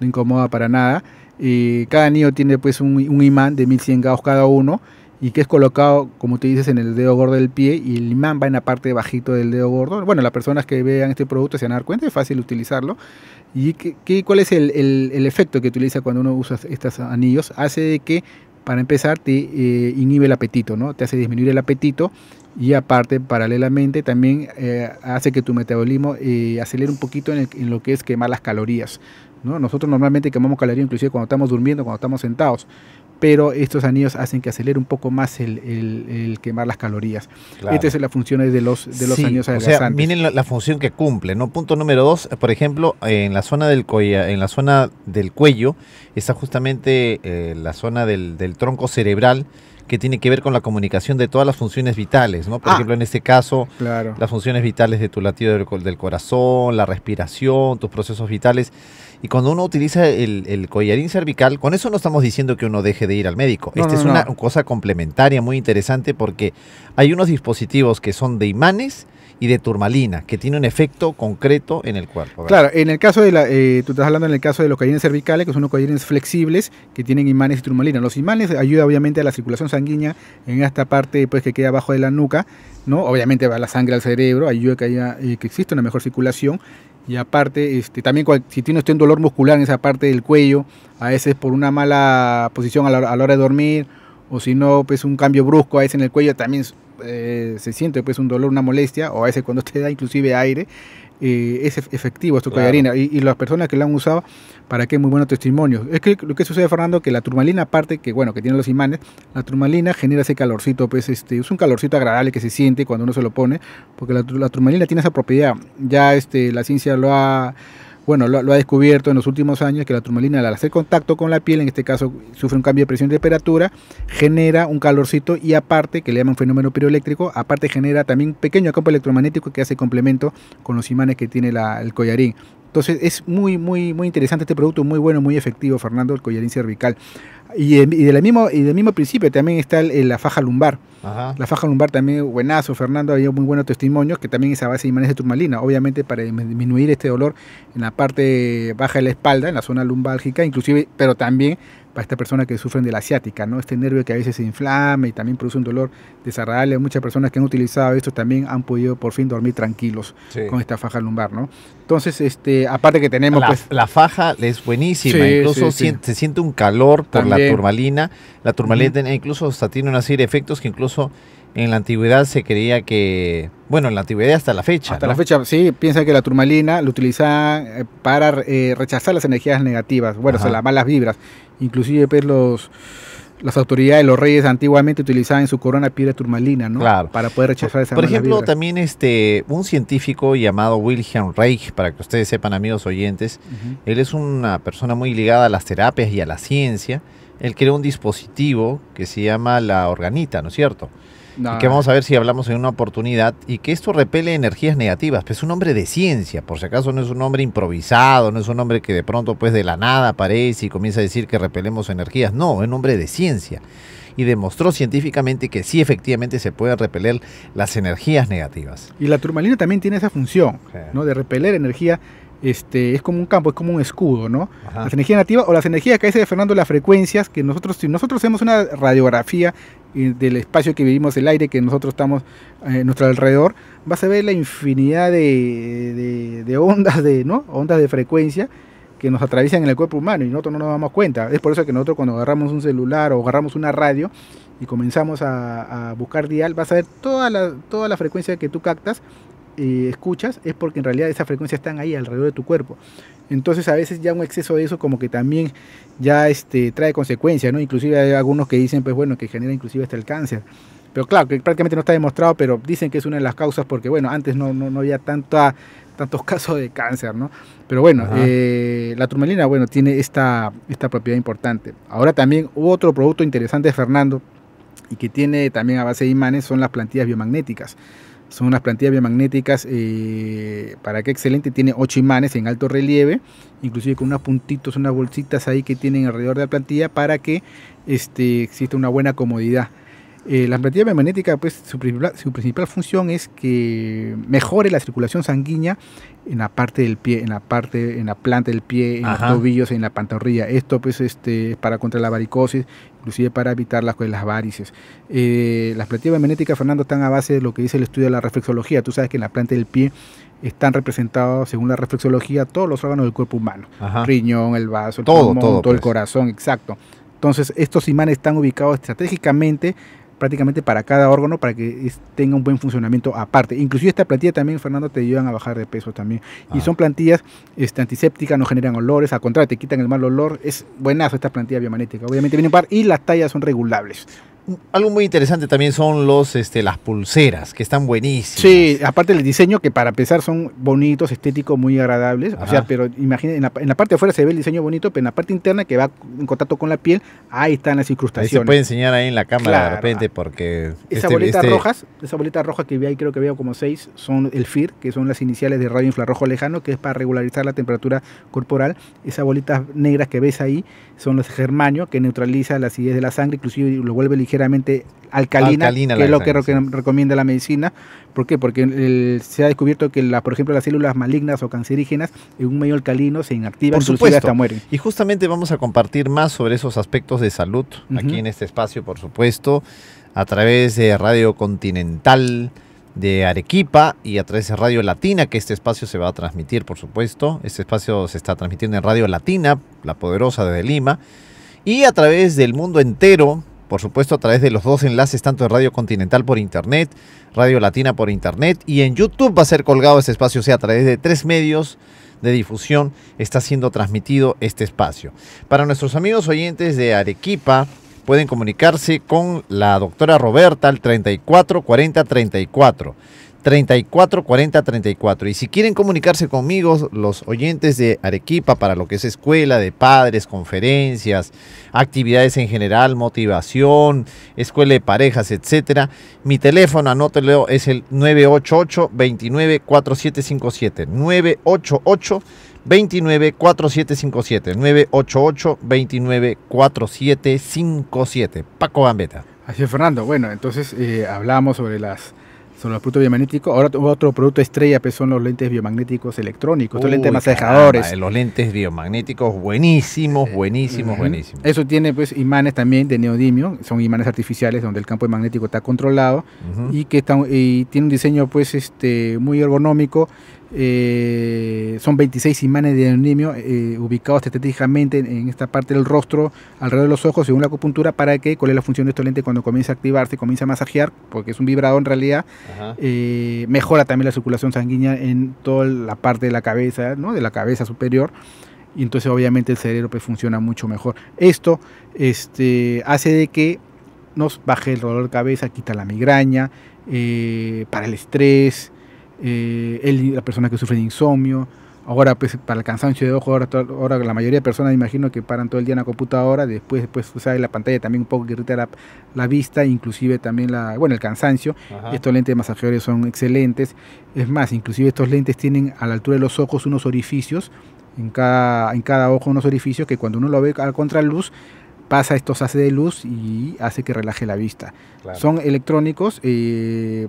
incomoda para nada. Y cada anillo tiene pues un, imán de 1100 grados cada uno y que es colocado, como te dices, en el dedo gordo del pie y el imán va en la parte bajito del dedo gordo. Bueno, las personas que vean este producto se van a dar cuenta, es fácil utilizarlo. ¿Y qué, cuál es el, el, efecto que utiliza cuando uno usa estos anillos? Hace de que, para empezar, te eh, inhibe el apetito, ¿no? Te hace disminuir el apetito y aparte, paralelamente, también eh, hace que tu metabolismo eh, acelere un poquito en, lo que es quemar las calorías. ¿no? Nosotros normalmente quemamos calorías inclusive cuando estamos durmiendo, cuando estamos sentados pero estos anillos hacen que acelere un poco más el, quemar las calorías. Esta es la función de los, de los sí, anillos adelgazantes. O sea, miren la, función que cumple, ¿no? Punto número dos, por ejemplo, en la zona del, cuello, en la zona del cuello está justamente eh, la zona del, tronco cerebral, que tiene que ver con la comunicación de todas las funciones vitales, Por ah. ejemplo, en este caso, las funciones vitales de tu latido del, corazón, la respiración, tus procesos vitales. Y cuando uno utiliza el, collarín cervical, con eso no estamos diciendo que uno deje de ir al médico. Esta es una cosa complementaria muy interesante porque hay unos dispositivos que son de imanes y de turmalina, que tiene un efecto concreto en el cuerpo. Claro, en el caso de la, eh, tú estás hablando en el caso de los caínes cervicales, que son unos caínes flexibles que tienen imanes y turmalina. Los imanes ayudan obviamente a la circulación sanguínea en esta parte pues, que queda abajo de la nuca, ¿no? Obviamente va la sangre al cerebro, ayuda a que, haya, eh, que exista una mejor circulación. Y aparte, este, también si tiene un dolor muscular en esa parte del cuello, a veces por una mala posición a la, a la hora de dormir, o si no, pues un cambio brusco a veces en el cuello, también eh, se siente pues un dolor, una molestia, o a veces cuando te da inclusive aire, eh, es efectivo esto claro. Y, y, las personas que lo han usado, para qué muy buenos testimonios. Es que lo que sucede, Fernando, que la turmalina, aparte que bueno, que tiene los imanes, la turmalina genera ese calorcito, pues este, es un calorcito agradable que se siente cuando uno se lo pone, porque la, la turmalina tiene esa propiedad. Ya este, la ciencia lo ha bueno, lo, ha descubierto en los últimos años que la turmalina al hacer contacto con la piel, en este caso sufre un cambio de presión y temperatura, genera un calorcito y aparte, que le llaman fenómeno piroeléctrico, aparte genera también un pequeño campo electromagnético que hace complemento con los imanes que tiene la, el collarín. Entonces es muy, muy, muy interesante este producto, muy bueno, muy efectivo, Fernando, el collarín cervical. Y, eh, mismo, y del mismo principio también está la faja lumbar. La faja lumbar también, buenazo, Fernando, había muy buenos testimonios, que también es a base de imanes de turmalina, obviamente para disminuir este dolor en la parte baja de la espalda, en la zona lumbálgica, inclusive, pero también para esta persona que sufren de la asiática, ¿no? Este nervio que a veces se inflama y también produce un dolor desagradable. Muchas personas que han utilizado esto también han podido por fin dormir tranquilos con esta faja lumbar, ¿no? Entonces, este, aparte que tenemos la, pues faja es buenísima, incluso se siente un calor por la turmalina. La turmalina incluso hasta tiene una serie de efectos que incluso en la antigüedad se creía que bueno, en la antigüedad hasta la fecha. Hasta la fecha, sí, piensa que la turmalina lo utilizaban eh, para eh, rechazar las energías negativas, bueno, o sea, las malas vibras. Inclusive, pues, los, las autoridades, los reyes antiguamente utilizaban en su corona piedra turmalina, ¿no? Claro. Para poder rechazar esa Por ejemplo, también este, un científico llamado Wilhelm Reich, para que ustedes sepan, amigos oyentes, él es una persona muy ligada a las terapias y a la ciencia. Él creó un dispositivo que se llama la organita, ¿no es cierto? que vamos a ver si hablamos en una oportunidad, y que esto repele energías negativas. Pues es un hombre de ciencia, por si acaso no es un hombre improvisado, no es un hombre que de pronto pues de la nada aparece y comienza a decir que repelemos energías, no, es un hombre de ciencia. Y demostró científicamente que sí, efectivamente, se pueden repeler las energías negativas. Y la turmalina también tiene esa función, ¿no? De repeler energía este, es como un campo, es como un escudo, ¿no? Las energías nativas o las energías que de Fernando, las frecuencias, que nosotros, si nosotros hacemos una radiografía del espacio que vivimos, el aire que nosotros estamos eh, en nuestro alrededor, vas a ver la infinidad de, ondas de ¿no? ondas de frecuencia que nos atraviesan en el cuerpo humano y nosotros no nos damos cuenta. Es por eso que nosotros cuando agarramos un celular o agarramos una radio y comenzamos a, a buscar dial, vas a ver toda la, toda la frecuencia que tú captas eh, escuchas es porque en realidad esas frecuencias están ahí alrededor de tu cuerpo. Entonces a veces ya un exceso de eso como que también ya este, trae consecuencias, ¿no? Inclusive hay algunos que dicen, pues bueno, que genera inclusive hasta el cáncer. Pero claro, que prácticamente no está demostrado, pero dicen que es una de las causas porque, bueno, antes no, no, había tanta, tantos [LAUGHS] casos de cáncer, ¿no? Pero bueno, eh, la turmalina, bueno, tiene esta, esta propiedad importante. Ahora también otro producto interesante Fernando y que tiene también a base de imanes son las plantillas biomagnéticas. Son unas plantillas biomagnéticas eh, para qué excelente. Tiene ocho imanes en alto relieve, inclusive con unos puntitos, unas bolsitas ahí que tienen alrededor de la plantilla para que este, exista una buena comodidad. Eh, la plantilla biomagnética, pues, su principal, su principal, función es que mejore la circulación sanguínea en la parte del pie, en la parte, en la planta del pie, en los tobillos, en la pantorrilla. Esto, pues, este, para contra la varicosis inclusive para evitar las, las varices. Eh, las plantillas magnéticas Fernando, están a base de lo que dice el estudio de la reflexología. Tú sabes que en la planta del pie están representados, según la reflexología, todos los órganos del cuerpo humano. El Riñón, el vaso, todo, todo, el pues. corazón, exacto. Entonces, estos imanes están ubicados estratégicamente prácticamente para cada órgano para que tenga un buen funcionamiento aparte. Inclusive esta plantilla también, Fernando, te ayudan a bajar de peso también. Y ah. son plantillas este, antisépticas, no generan olores, al contrario, te quitan el mal olor. Es buenazo esta plantilla biomanética. Obviamente viene un par y las tallas son regulables algo muy interesante también son los este las pulseras que están buenísimas. Sí, aparte del diseño que para empezar son bonitos, estéticos, muy agradables, o sea, pero imaginen en la, parte de afuera se ve el diseño bonito, pero en la parte interna que va en contacto con la piel, ahí están las incrustaciones. Ahí se puede enseñar ahí en la cámara de repente porque esas este, bolitas este rojas, esas bolitas rojas que vi ahí creo que veo como seis son el FIR, que son las iniciales de radio infrarrojo lejano, que es para regularizar la temperatura corporal. Esas bolitas negras que ves ahí son los germanio que neutraliza la acidez de la sangre, inclusive lo vuelve ligero ligeramente alcalina, que es lo que recomienda la medicina. ¿Por qué? Porque se ha descubierto que, la, por ejemplo, las células malignas o cancerígenas en un medio alcalino se inactivan, y hasta mueren. Y justamente vamos a compartir más sobre esos aspectos de salud aquí en este espacio, por supuesto, a través de Radio Continental de Arequipa y a través de Radio Latina, que este espacio se va a transmitir, por supuesto. Este espacio se está transmitiendo en Radio Latina, la poderosa de Lima, y a través del mundo entero por supuesto a través de los dos enlaces, tanto de Radio Continental por Internet, Radio Latina por Internet y en YouTube va a ser colgado este espacio, o sea, a través de tres medios de difusión está siendo transmitido este espacio. Para nuestros amigos oyentes de Arequipa, pueden comunicarse con la doctora Roberta al 344034. 34 34. Y si quieren comunicarse conmigo, los oyentes de Arequipa, para lo que es escuela de padres, conferencias, actividades en general, motivación, escuela de parejas, etcétera, mi teléfono, anótelo, es el 988 29 4757. 988 29 988 29 Paco Gambetta. Así es, Fernando. Bueno, entonces eh, hablamos sobre las son los productos biomagnéticos. Ahora otro producto estrella pues, son los lentes biomagnéticos electrónicos, los lentes masajadores. Eh, los lentes biomagnéticos buenísimos, buenísimos, buenísimos. Eso tiene pues imanes también de neodimio, son imanes artificiales donde el campo magnético está controlado y que y tiene un diseño pues este muy ergonómico eh, son 26 imanes de neodimio eh, ubicados estratégicamente en, esta parte del rostro, alrededor de los ojos, según la acupuntura, para que, cuál es la función de estos lentes cuando comienza a activarse, comienza a masajear, porque es un vibrador en realidad, eh, mejora también la circulación sanguínea en toda la parte de la cabeza, ¿no? de la cabeza superior, y entonces obviamente el cerebro pues, funciona mucho mejor. Esto este, hace de que nos baje el dolor de cabeza, quita la migraña, para el estrés, el, eh, la persona que sufre de insomnio, ahora pues para el cansancio de ojos, ahora, la mayoría de personas imagino que paran todo el día en la computadora, después pues o la pantalla también un poco que irrita la, vista, inclusive también la, bueno, el cansancio. Estos lentes masajeadores son excelentes. Es más, inclusive estos lentes tienen a la altura de los ojos unos orificios, en cada, en cada ojo unos orificios que cuando uno lo ve a contraluz pasa estos hace de luz y hace que relaje la vista. Son electrónicos, eh,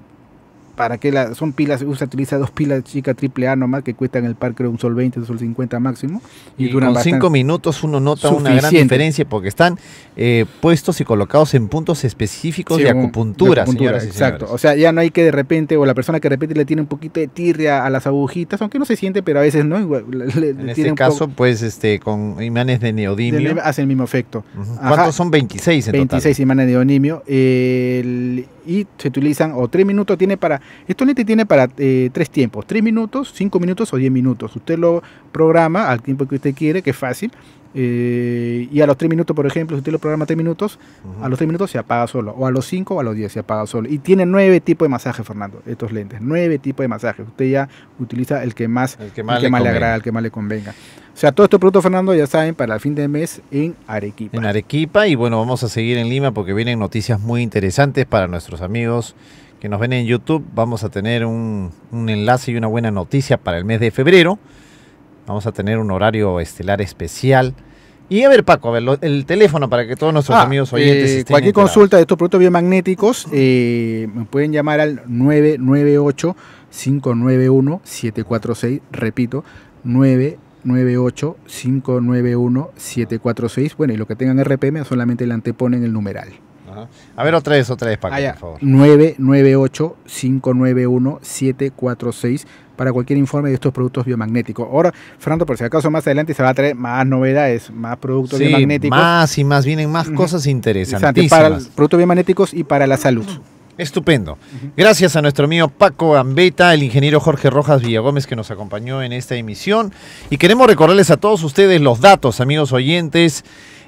¿Para qué son pilas? Usa, utiliza dos pilas chica triple A nomás que cuestan el par creo un sol 20, un sol 50 máximo. Y, durante cinco con minutos uno nota una gran diferencia porque están eh, puestos y colocados en puntos específicos de, acupuntura, Exacto. O sea, ya no hay que de repente, o la persona que de repente le tiene un poquito de tirria a las agujitas, aunque no se siente, pero a veces no. en este caso, pues este con imanes de neodimio. Hace el mismo efecto. ¿Cuántos son? 26 en 26 imanes de neodimio. El y se utilizan o tres minutos tiene para esto lente tiene para eh, tres tiempos tres minutos cinco minutos o diez minutos usted lo programa al tiempo que usted quiere que es fácil eh, y a los 3 minutos, por ejemplo, si usted lo programa 3 minutos, a los 3 minutos se apaga solo. O a los 5 o a los 10 se apaga solo. Y tiene 9 tipos de masaje, Fernando, estos lentes. 9 tipos de masaje. Usted ya utiliza el que más, le, agrada, el que más le convenga. O sea, todo estos productos Fernando, ya saben, para el fin de mes en Arequipa. En Arequipa y bueno, vamos a seguir en Lima porque vienen noticias muy interesantes para nuestros amigos que nos ven en YouTube. Vamos a tener un, un enlace y una buena noticia para el mes de febrero. Vamos a tener un horario estelar especial. Y a ver, Paco, a ver, el teléfono para que todos nuestros ah, amigos oyentes. Eh, cualquier consulta de estos productos biomagnéticos, eh, me pueden llamar al 998-591-746. Repito, 998-591-746. Bueno, y lo que tengan RPM solamente le anteponen el numeral. A ver, otra vez, otra vez, Paco, ah, por favor. 998-591-746 para cualquier informe de estos productos biomagnéticos. Ahora, Fernando, por si acaso más adelante se va a traer más novedades, más productos sí, biomagnéticos. Más y más vienen más cosas interesantes. Para productos biomagnéticos y para la salud. Estupendo. Gracias a nuestro amigo Paco Ambeta, el ingeniero Jorge Rojas Villagómez que nos acompañó en esta emisión. Y queremos recordarles a todos ustedes los datos, amigos oyentes,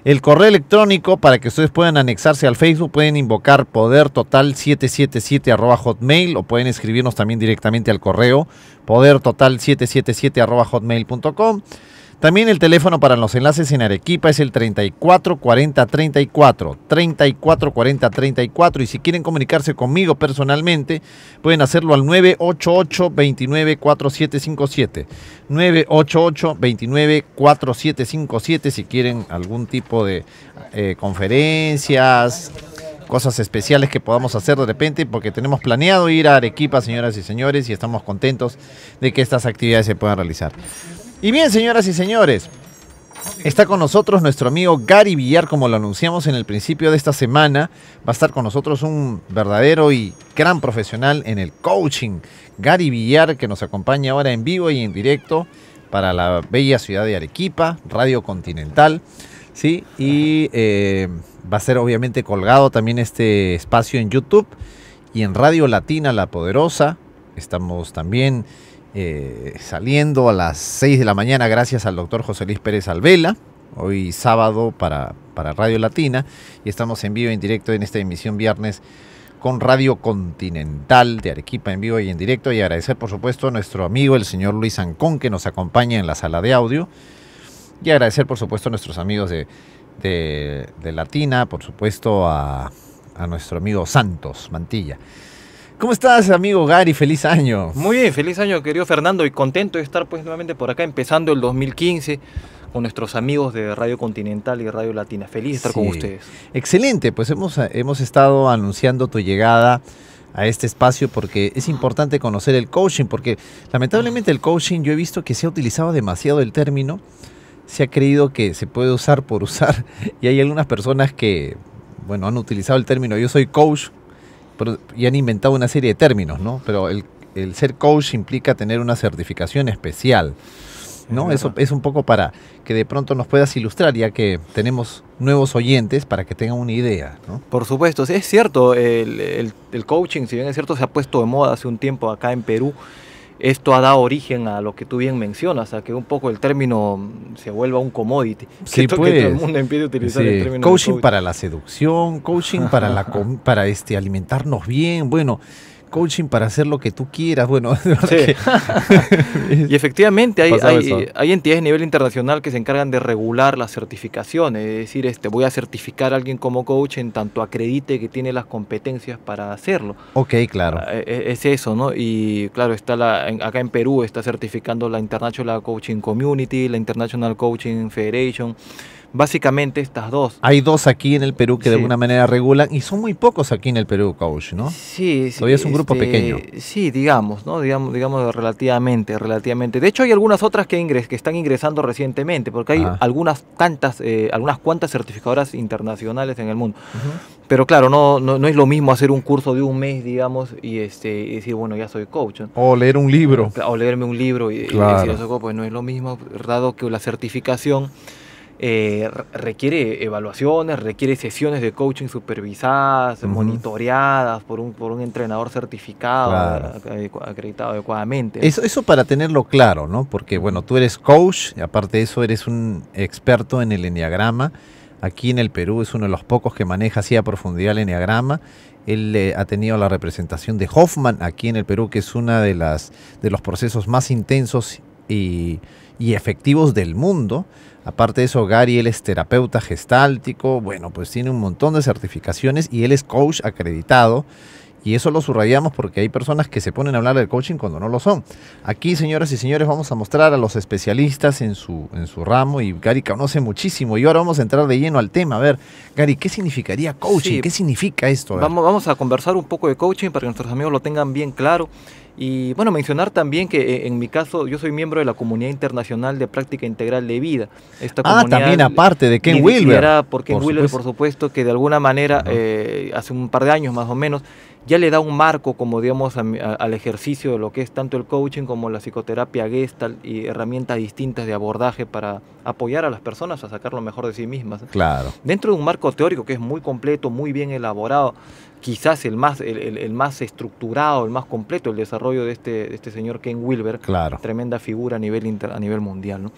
el correo electrónico para que ustedes puedan anexarse al Facebook, pueden invocar poder total 777 arroba hotmail o pueden escribirnos también directamente al correo poder total 777 arroba hotmail.com. También el teléfono para los enlaces en Arequipa es el 344034, 344034 y si quieren comunicarse conmigo personalmente pueden hacerlo al 988-294757, 988-294757 si quieren algún tipo de eh, conferencias, cosas especiales que podamos hacer de repente, porque tenemos planeado ir a Arequipa, señoras y señores, y estamos contentos de que estas actividades se puedan realizar. Y bien, señoras y señores, Está con nosotros nuestro amigo Gary Villar, como lo anunciamos en el principio de esta semana. Va a estar con nosotros un verdadero y gran profesional en el coaching. Gary Villar, que nos acompaña ahora en vivo y en directo para la bella ciudad de Arequipa, Radio Continental. ¿sí? Y eh, va a ser obviamente colgado también este espacio en YouTube y en Radio Latina La Poderosa. Estamos también eh, saliendo a las 6 de la mañana gracias al doctor José Luis Pérez Alvela, hoy sábado para, Radio Latina, y estamos en vivo en directo en esta emisión viernes con Radio Continental de Arequipa en vivo y en directo, y agradecer por supuesto a nuestro amigo el señor Luis Ancón que nos acompaña en la sala de audio, y agradecer por supuesto a nuestros amigos de, de, Latina, por supuesto a, a nuestro amigo Santos Mantilla. ¿Cómo estás, amigo Gary? Feliz año. Muy bien, feliz año, querido Fernando, y contento de estar pues nuevamente por acá empezando el 2015 con nuestros amigos de Radio Continental y Radio Latina. Feliz estar con ustedes. Excelente, pues hemos, hemos estado anunciando tu llegada a este espacio porque es importante conocer el coaching, porque lamentablemente el coaching yo he visto que se ha utilizado demasiado el término, se ha creído que se puede usar por usar [LAUGHS] y hay algunas personas que, bueno, han utilizado el término yo soy coach y han inventado una serie de términos, ¿no? Pero el, el ser coach implica tener una certificación especial. ¿no? Eso es un poco para que de pronto nos puedas ilustrar, ya que tenemos nuevos oyentes para que tengan una idea, ¿no? Por supuesto, es cierto, el, el, coaching, si bien es cierto, se ha puesto de moda hace un tiempo acá en Perú esto ha dado origen a lo que tú bien mencionas, a que un poco el término mm, se vuelva un commodity. Sí, Coaching, para la seducción, coaching para, la, [LAUGHS] para este, alimentarnos bien. Bueno, coaching para hacer lo que tú quieras. Bueno, [LAUGHS] [LAUGHS] y efectivamente hay, entidades a nivel internacional que se encargan de regular las certificaciones. Es decir, este, voy a certificar a alguien como coach en tanto acredite que tiene las competencias para hacerlo. Ok, claro. Ah, e, e, es, eso, ¿no? Y claro, está la, acá en Perú está certificando la International Coaching Community, la International Coaching Federation básicamente estas dos. Hay dos aquí en el Perú que de alguna manera regulan y son muy pocos aquí en el Perú, coach, ¿no? Sí, sí. Todavía es un grupo este, pequeño. Sí, digamos, ¿no? Digamos, digamos relativamente, relativamente. De hecho, hay algunas otras que, ingres, que están ingresando recientemente, porque hay algunas tantas, eh, algunas cuantas certificadoras internacionales en el mundo. Pero claro, no, no, es lo mismo hacer un curso de un mes, digamos, y, este, y decir, bueno, ya soy coach. O leer un libro. O leerme un libro y, decir, eso, pues no es lo mismo, dado que la certificación eh, requiere evaluaciones, requiere sesiones de coaching supervisadas, monitoreadas por un, por un entrenador certificado, acreditado adecuadamente. Eso, eso para tenerlo claro, ¿no? Porque, bueno, tú eres coach y aparte de eso eres un experto en el enneagrama. Aquí en el Perú es uno de los pocos que maneja así a profundidad el enneagrama. Él eh, ha tenido la representación de Hoffman aquí en el Perú, que es uno de, las, de los procesos más intensos y y efectivos del mundo. Aparte de eso, Gary, él es terapeuta gestáltico, bueno, pues tiene un montón de certificaciones y él es coach acreditado. Y eso lo subrayamos porque hay personas que se ponen a hablar del coaching cuando no lo son. Aquí, señoras y señores, vamos a mostrar a los especialistas en su, en su ramo y Gary conoce muchísimo. Y ahora vamos a entrar de lleno al tema. A ver, Gary, ¿qué significaría coaching? ¿Qué significa esto? Vamos, vamos a conversar un poco de coaching para que nuestros amigos lo tengan bien claro. Y bueno, mencionar también que eh, en mi caso yo soy miembro de la Comunidad Internacional de Práctica Integral de Vida. Esta ah, también aparte de Ken Wilber. Por Ken Wilber, supuesto. por supuesto, que de alguna manera, eh, hace un par de años más o menos, ya le da un marco, como digamos, al ejercicio de lo que es tanto el coaching como la psicoterapia gestal y herramientas distintas de abordaje para apoyar a las personas a sacar lo mejor de sí mismas. Claro. Dentro de un marco teórico que es muy completo, muy bien elaborado, quizás el más, el, más estructurado, el más completo, el desarrollo de este, este señor Ken Wilber. Claro. Tremenda figura a nivel, a nivel mundial. ¿no?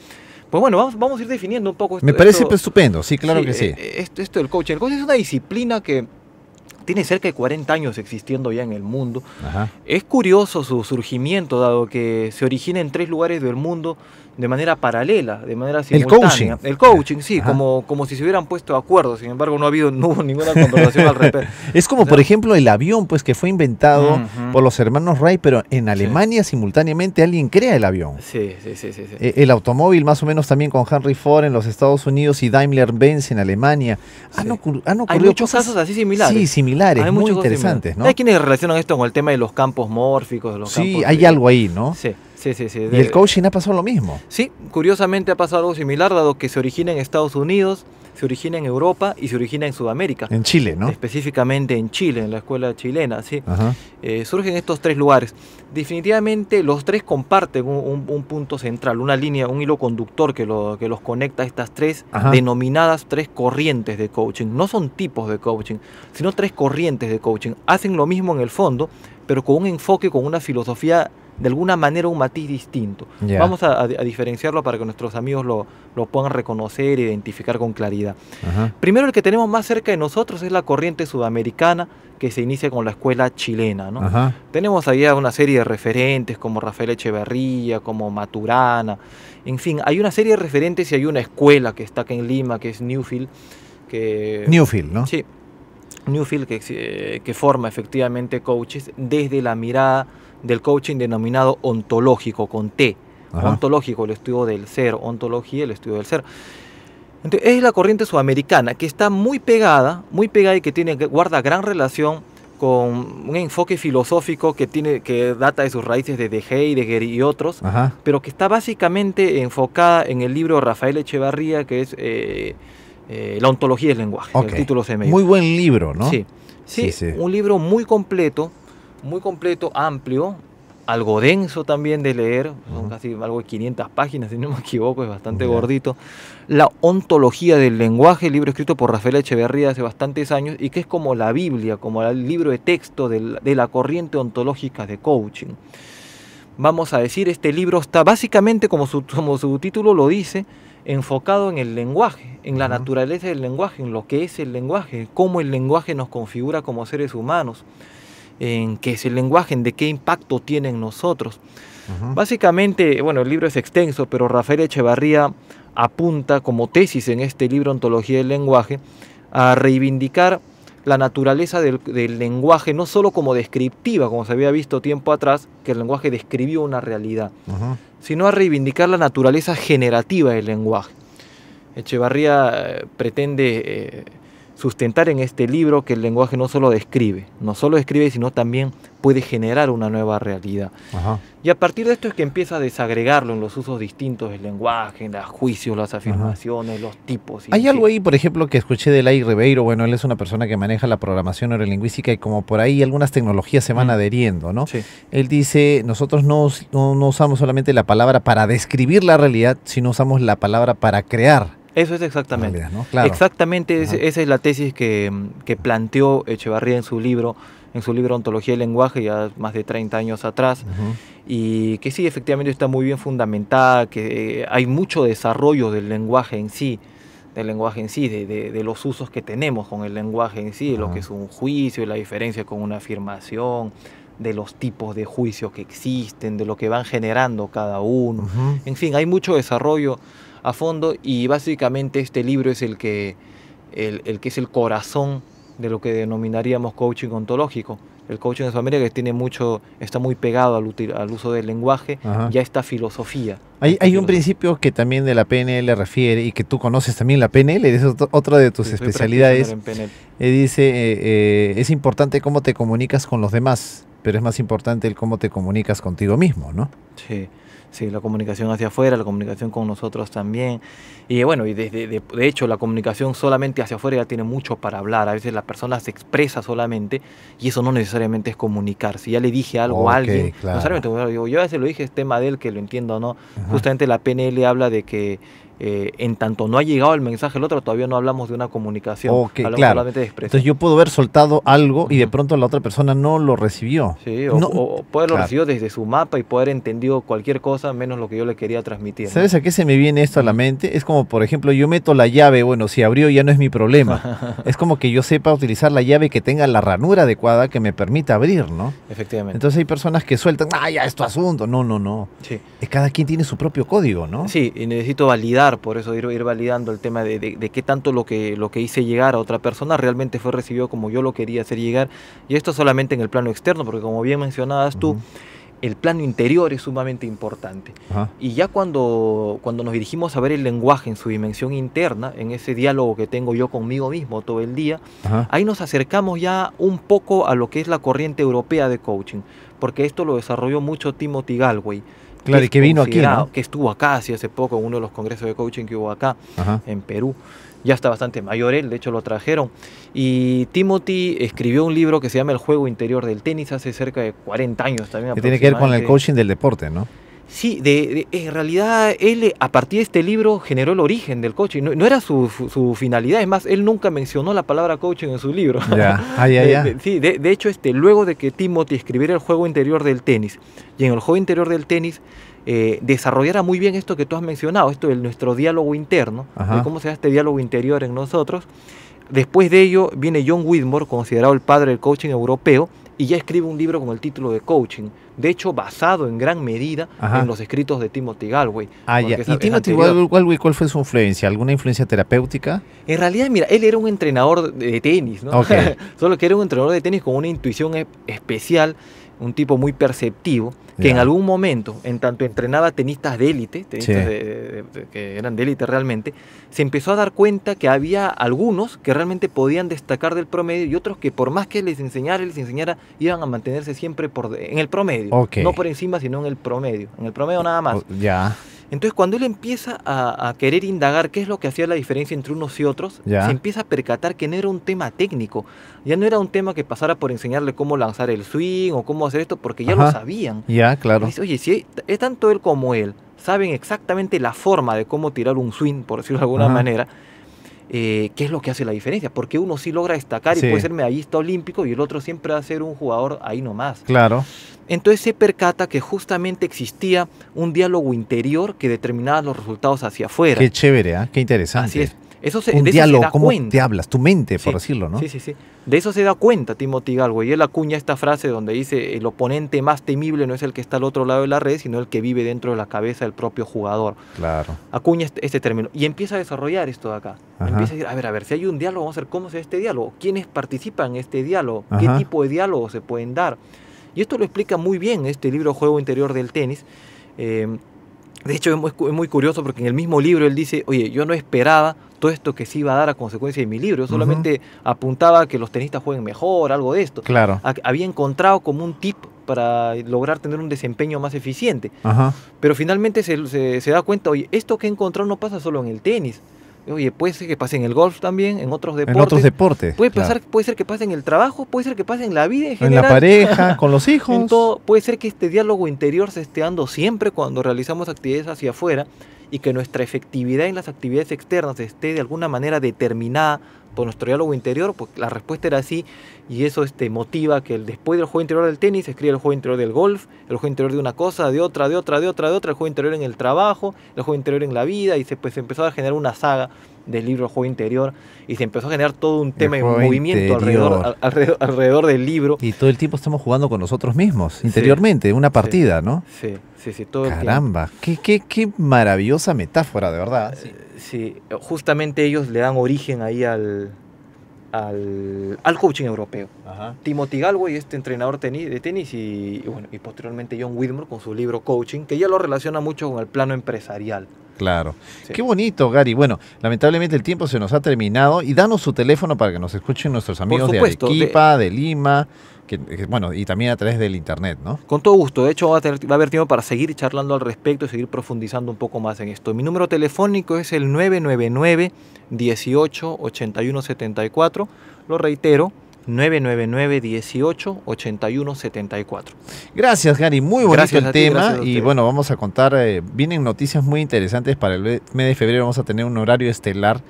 Pues bueno, vamos, vamos a ir definiendo un poco esto. Me parece estupendo, sí, claro que sí. Eh, esto, esto del coaching. El coaching es una disciplina que tiene cerca de 40 años existiendo ya en el mundo. Es curioso su surgimiento, dado que se origina en tres lugares del mundo de manera paralela, de manera simultánea. El coaching. El coaching, sí, como, como si se hubieran puesto de acuerdo, sin embargo no ha habido [LAUGHS] ninguna conversación al respecto. [LAUGHS] Es como, por ejemplo, el avión, pues que fue inventado por los hermanos Ray, pero en Alemania simultáneamente alguien crea el avión. Sí, sí, sí, sí, e-, El automóvil, más o menos también con Henry Ford en los Estados Unidos y Daimler-Benz en Alemania. Han, ocurrido casos así similares. Sí, similares, muy interesantes. ¿no? Hay quienes relacionan esto con el tema de los campos mórficos. De sí, hay algo ahí, ¿no? Sí. Sí, sí, sí. Y el coaching ha pasado lo mismo. Sí, curiosamente ha pasado algo similar, dado que se origina en Estados Unidos, se origina en Europa y se origina en Sudamérica. En Chile, ¿no? Específicamente en Chile, en la escuela chilena, sí. Eh, surgen estos tres lugares. Definitivamente los tres comparten un, punto central, una línea, un hilo conductor que, lo, que los conecta a estas tres denominadas tres corrientes de coaching. No son tipos de coaching, sino tres corrientes de coaching. Hacen lo mismo en el fondo, pero con un enfoque, con una filosofía de alguna manera un matiz distinto. Vamos a, diferenciarlo para que nuestros amigos lo, puedan reconocer e identificar con claridad. Primero, el que tenemos más cerca de nosotros es la corriente sudamericana que se inicia con la escuela chilena. Tenemos ahí una serie de referentes como Rafael Echeverría, como Maturana, en fin, hay una serie de referentes y hay una escuela que está acá en Lima, que es Newfield. Que, Newfield, ¿no? Sí. Newfield que, eh, que forma efectivamente coaches desde la mirada del coaching denominado ontológico, con T. Ontológico, el estudio del ser, ontología, el estudio del ser. Entonces, es la corriente sudamericana que está muy pegada, muy pegada y que tiene, guarda gran relación con un enfoque filosófico que tiene que data de sus raíces de, de Heidegger y otros, pero que está básicamente enfocada en el libro de Rafael Echevarría, que es eh, eh, La ontología del lenguaje, el título se me Muy buen libro, ¿no? Sí, sí, sí, un libro muy completo muy completo, amplio, algo denso también de leer, son casi algo de 500 páginas, [LAUGHS] si no me equivoco, es bastante gordito. La ontología del lenguaje, libro escrito por Rafael Echeverría hace bastantes años y que es como la Biblia, como el libro de texto de, la corriente ontológica de coaching. Vamos a decir, este libro está básicamente, como su, [LAUGHS] como título lo dice, enfocado en el lenguaje, en la naturaleza del lenguaje, en lo que es el lenguaje, cómo el lenguaje nos configura como seres humanos en qué es el lenguaje, en de qué impacto tiene en nosotros. Básicamente, bueno, el libro es extenso, pero Rafael Echevarría apunta como tesis en este libro Ontología del lenguaje a reivindicar la naturaleza del, lenguaje, no solo como descriptiva, como se había visto tiempo atrás, que el lenguaje describió una realidad, sino a reivindicar la naturaleza generativa del lenguaje. Echevarría eh, pretende eh, sustentar en este libro que el lenguaje no solo describe, no solo describe, sino también puede generar una nueva realidad. Y a partir de esto es que empieza a desagregarlo en los usos distintos del lenguaje, en los juicios, las afirmaciones, los tipos. Hay algo ahí, por ejemplo, que escuché de Lai Ribeiro, bueno, él es una persona que maneja la programación neurolingüística y como por ahí algunas tecnologías se van adheriendo, ¿no? Él dice, nosotros no, no usamos solamente la palabra para describir la realidad, sino usamos la palabra para crear eso es exactamente. Exactamente, esa es la tesis que, planteó Echevarría en su libro, en su libro Ontología del Lenguaje, ya más de 30 años atrás. Y que sí, efectivamente está muy bien fundamentada, que eh, hay mucho desarrollo del lenguaje en sí del lenguaje en sí, de, los usos que tenemos con el lenguaje en sí, de lo que es un juicio, la diferencia con una afirmación, de los tipos de juicios que existen, de lo que van generando cada uno. En fin, hay mucho desarrollo a fondo y básicamente este libro es el que, el, que es el corazón de lo que denominaríamos coaching ontológico. El coaching de familia que tiene mucho, está muy pegado al, al uso del lenguaje y a esta filosofía. Hay, hay un principio que también de la PNL refiere y que tú conoces también la PNL, es otra de tus especialidades. Eh, dice, eh, eh, es importante cómo te comunicas con los demás, pero es más importante el cómo te comunicas contigo mismo, ¿no? Sí. Sí, la comunicación hacia afuera, la comunicación con nosotros también. Y bueno, y de, de, hecho la comunicación solamente hacia afuera ya tiene mucho para hablar. A veces la persona se expresa solamente y eso no necesariamente es comunicar. Si ya le dije algo a alguien, no yo a veces lo dije, es tema de él que lo entiendo o no. Justamente la PNL habla de que eh, en tanto no ha llegado el mensaje al otro, todavía no hablamos de una comunicación. Entonces yo puedo haber soltado algo y de pronto la otra persona no lo recibió. Sí, o, puede poderlo recibió desde su mapa y poder entendido cualquier cosa menos lo que yo le quería transmitir. ¿Sabes a qué se me viene esto a la mente? Es como, por ejemplo, yo meto la llave, bueno, si abrió ya no es mi problema. [LAUGHS] es como que yo sepa utilizar la llave que tenga la ranura adecuada que me permita abrir, ¿no? Efectivamente. Entonces hay personas que sueltan, ¡ay ah, ya es asunto. No, no, no. Eh, cada quien tiene su propio código, ¿no? Sí, y necesito validar por eso ir, ir validando el tema de, qué tanto lo que, lo que hice llegar a otra persona realmente fue recibido como yo lo quería hacer llegar. Y esto solamente en el plano externo, porque como bien mencionabas tú, el plano interior es sumamente importante. Y ya cuando, cuando nos dirigimos a ver el lenguaje en su dimensión interna, en ese diálogo que tengo yo conmigo mismo todo el día, ahí nos acercamos ya un poco a lo que es la corriente europea de coaching, porque esto lo desarrolló mucho Timothy Galway. Claro, que y que vino aquí, ¿no? Que estuvo acá, hace poco, en uno de los congresos de coaching que hubo acá, en Perú. Ya está bastante mayor él, de hecho lo trajeron. Y Timothy escribió un libro que se llama El juego interior del tenis hace cerca de 40 años también. Que tiene que ver con el coaching del deporte, ¿no? Sí, de, en realidad él eh, a partir de este libro generó el origen del coaching. No, era su, finalidad, es más, él nunca mencionó la palabra coaching en su libro. [LAUGHS] De, hecho, este, luego de que Timothy escribiera el juego interior del tenis, y en el juego interior del tenis eh, desarrollara muy bien esto que tú has mencionado, esto de nuestro diálogo interno, de cómo se da este diálogo interior en nosotros. Después de ello viene John Whitmore, considerado el padre del coaching europeo, y ya escribe un libro con el título de Coaching, de hecho basado en gran medida en los escritos de Timothy Galway. Ah, ya. ¿Y Timothy Galway cuál fue su influencia? ¿Alguna influencia terapéutica? En realidad, mira, él era un entrenador de tenis, ¿no? [LAUGHS] Solo que era un entrenador de tenis con una intuición e-, especial un tipo muy perceptivo, que en algún momento, en tanto entrenaba tenistas de élite, tenistas que eran de élite realmente, se empezó a dar cuenta que había algunos que realmente podían destacar del promedio y otros que por más que les enseñara, les enseñara, iban a mantenerse siempre por, en el promedio. No por encima, sino en el promedio. En el promedio nada más. Ya. Entonces, cuando él empieza a, querer indagar qué es lo que hacía la diferencia entre unos y otros, se empieza a percatar que no era un tema técnico. Ya no era un tema que pasara por enseñarle cómo lanzar el swing o cómo hacer esto, porque ya lo sabían. Ya, claro. Dice, Oye, si es tanto él como él saben exactamente la forma de cómo tirar un swing, por decirlo de alguna manera, eh, qué es lo que hace la diferencia, porque uno sí logra destacar y puede ser medallista olímpico y el otro siempre va a ser un jugador ahí nomás. Claro. Entonces se percata que justamente existía un diálogo interior que determinaba los resultados hacia afuera. Qué chévere, ¿ah? qué interesante. Así es. Eso se, un diálogo, cómo te hablas, tu mente, por decirlo, ¿no? Sí, sí, sí. De eso se da cuenta Timothy Tigalgo Y él acuña esta frase donde dice, el oponente más temible no es el que está al otro lado de la red, sino el que vive dentro de la cabeza del propio jugador. Claro. Acuña este, este término. Y empieza a desarrollar esto de acá. Empieza a decir, a ver, a ver, si hay un diálogo, vamos a ver cómo se este diálogo. ¿Quiénes participan en este diálogo? ¿Qué tipo de diálogo se pueden dar? Y esto lo explica muy bien este libro Juego Interior del Tenis. Eh, de hecho, es muy curioso porque en el mismo libro él dice, oye, yo no esperaba todo esto que sí iba a dar a consecuencia de mi libro. solamente apuntaba a que los tenistas jueguen mejor, algo de esto. Claro. había encontrado como un tip para lograr tener un desempeño más eficiente. Pero finalmente se, da cuenta, oye, esto que he encontrado no pasa solo en el tenis. Oye, puede ser que pase en el golf también, en otros deportes. otros deportes. Puede, pasar, puede ser que pase en el trabajo, puede ser que pase en la vida en general. En la pareja, [LAUGHS] con los hijos. puede ser que este diálogo interior se esté dando siempre cuando realizamos actividades hacia afuera y que nuestra efectividad en las actividades externas esté de alguna manera determinada por nuestro diálogo interior, pues la respuesta era así y eso este, motiva que el, después del juego interior del tenis se escribe el juego interior del golf, el juego interior de una cosa, de otra, de otra, de otra, de otra, el juego interior en el trabajo, el juego interior en la vida y se, pues, se empezó a generar una saga del libro Juego Interior, y se empezó a generar todo un tema de movimiento [LAUGHS] alrededor, del libro. Y todo el tiempo estamos jugando con nosotros mismos, interiormente, una partida, ¿no? Sí, sí, sí, todo Caramba, qué, qué, qué, maravillosa metáfora, de verdad. Sí. justamente ellos le dan origen ahí al, al, coaching europeo. Timo Timothy Galway, este entrenador de tenis, y, bueno, y posteriormente John Whitmore con su libro Coaching, que ya lo relaciona mucho con el plano empresarial. Claro. Qué bonito, Gary. Bueno, lamentablemente el tiempo se nos ha terminado y danos su teléfono para que nos escuchen nuestros amigos de Arequipa, de, Lima. bueno, y también a través del internet, ¿no? Con todo gusto. De hecho, va a, haber tiempo para seguir charlando al respecto y seguir profundizando un poco más en esto. Mi número telefónico es el 999 18 81 Lo reitero, 999-18-8174. Gracias, Gary. Muy bonito gracias el tema. Y bueno, vamos a contar, eh, vienen noticias muy interesantes para el mes de febrero. Vamos a tener un horario estelar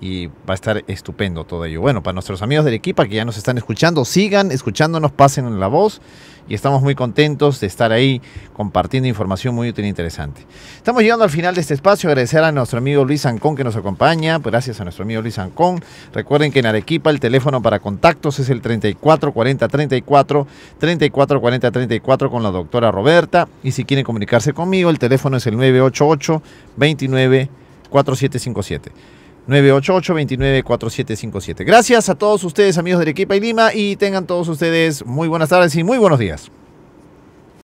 y va a estar estupendo todo ello. Bueno, para nuestros amigos de Arequipa que ya nos están escuchando, sigan escuchándonos, pasen la voz y estamos muy contentos de estar ahí compartiendo información muy útil e interesante. Estamos llegando al final de este espacio, agradecer a nuestro amigo Luis Ancón que nos acompaña, gracias a nuestro amigo Luis Ancón. Recuerden que en Arequipa el teléfono para contactos es el 344034, 34 34 con la doctora Roberta y si quieren comunicarse conmigo el teléfono es el 988 29 988-294757. Gracias a todos ustedes, amigos de Arequipa y Lima, y tengan todos ustedes muy buenas tardes y muy buenos días.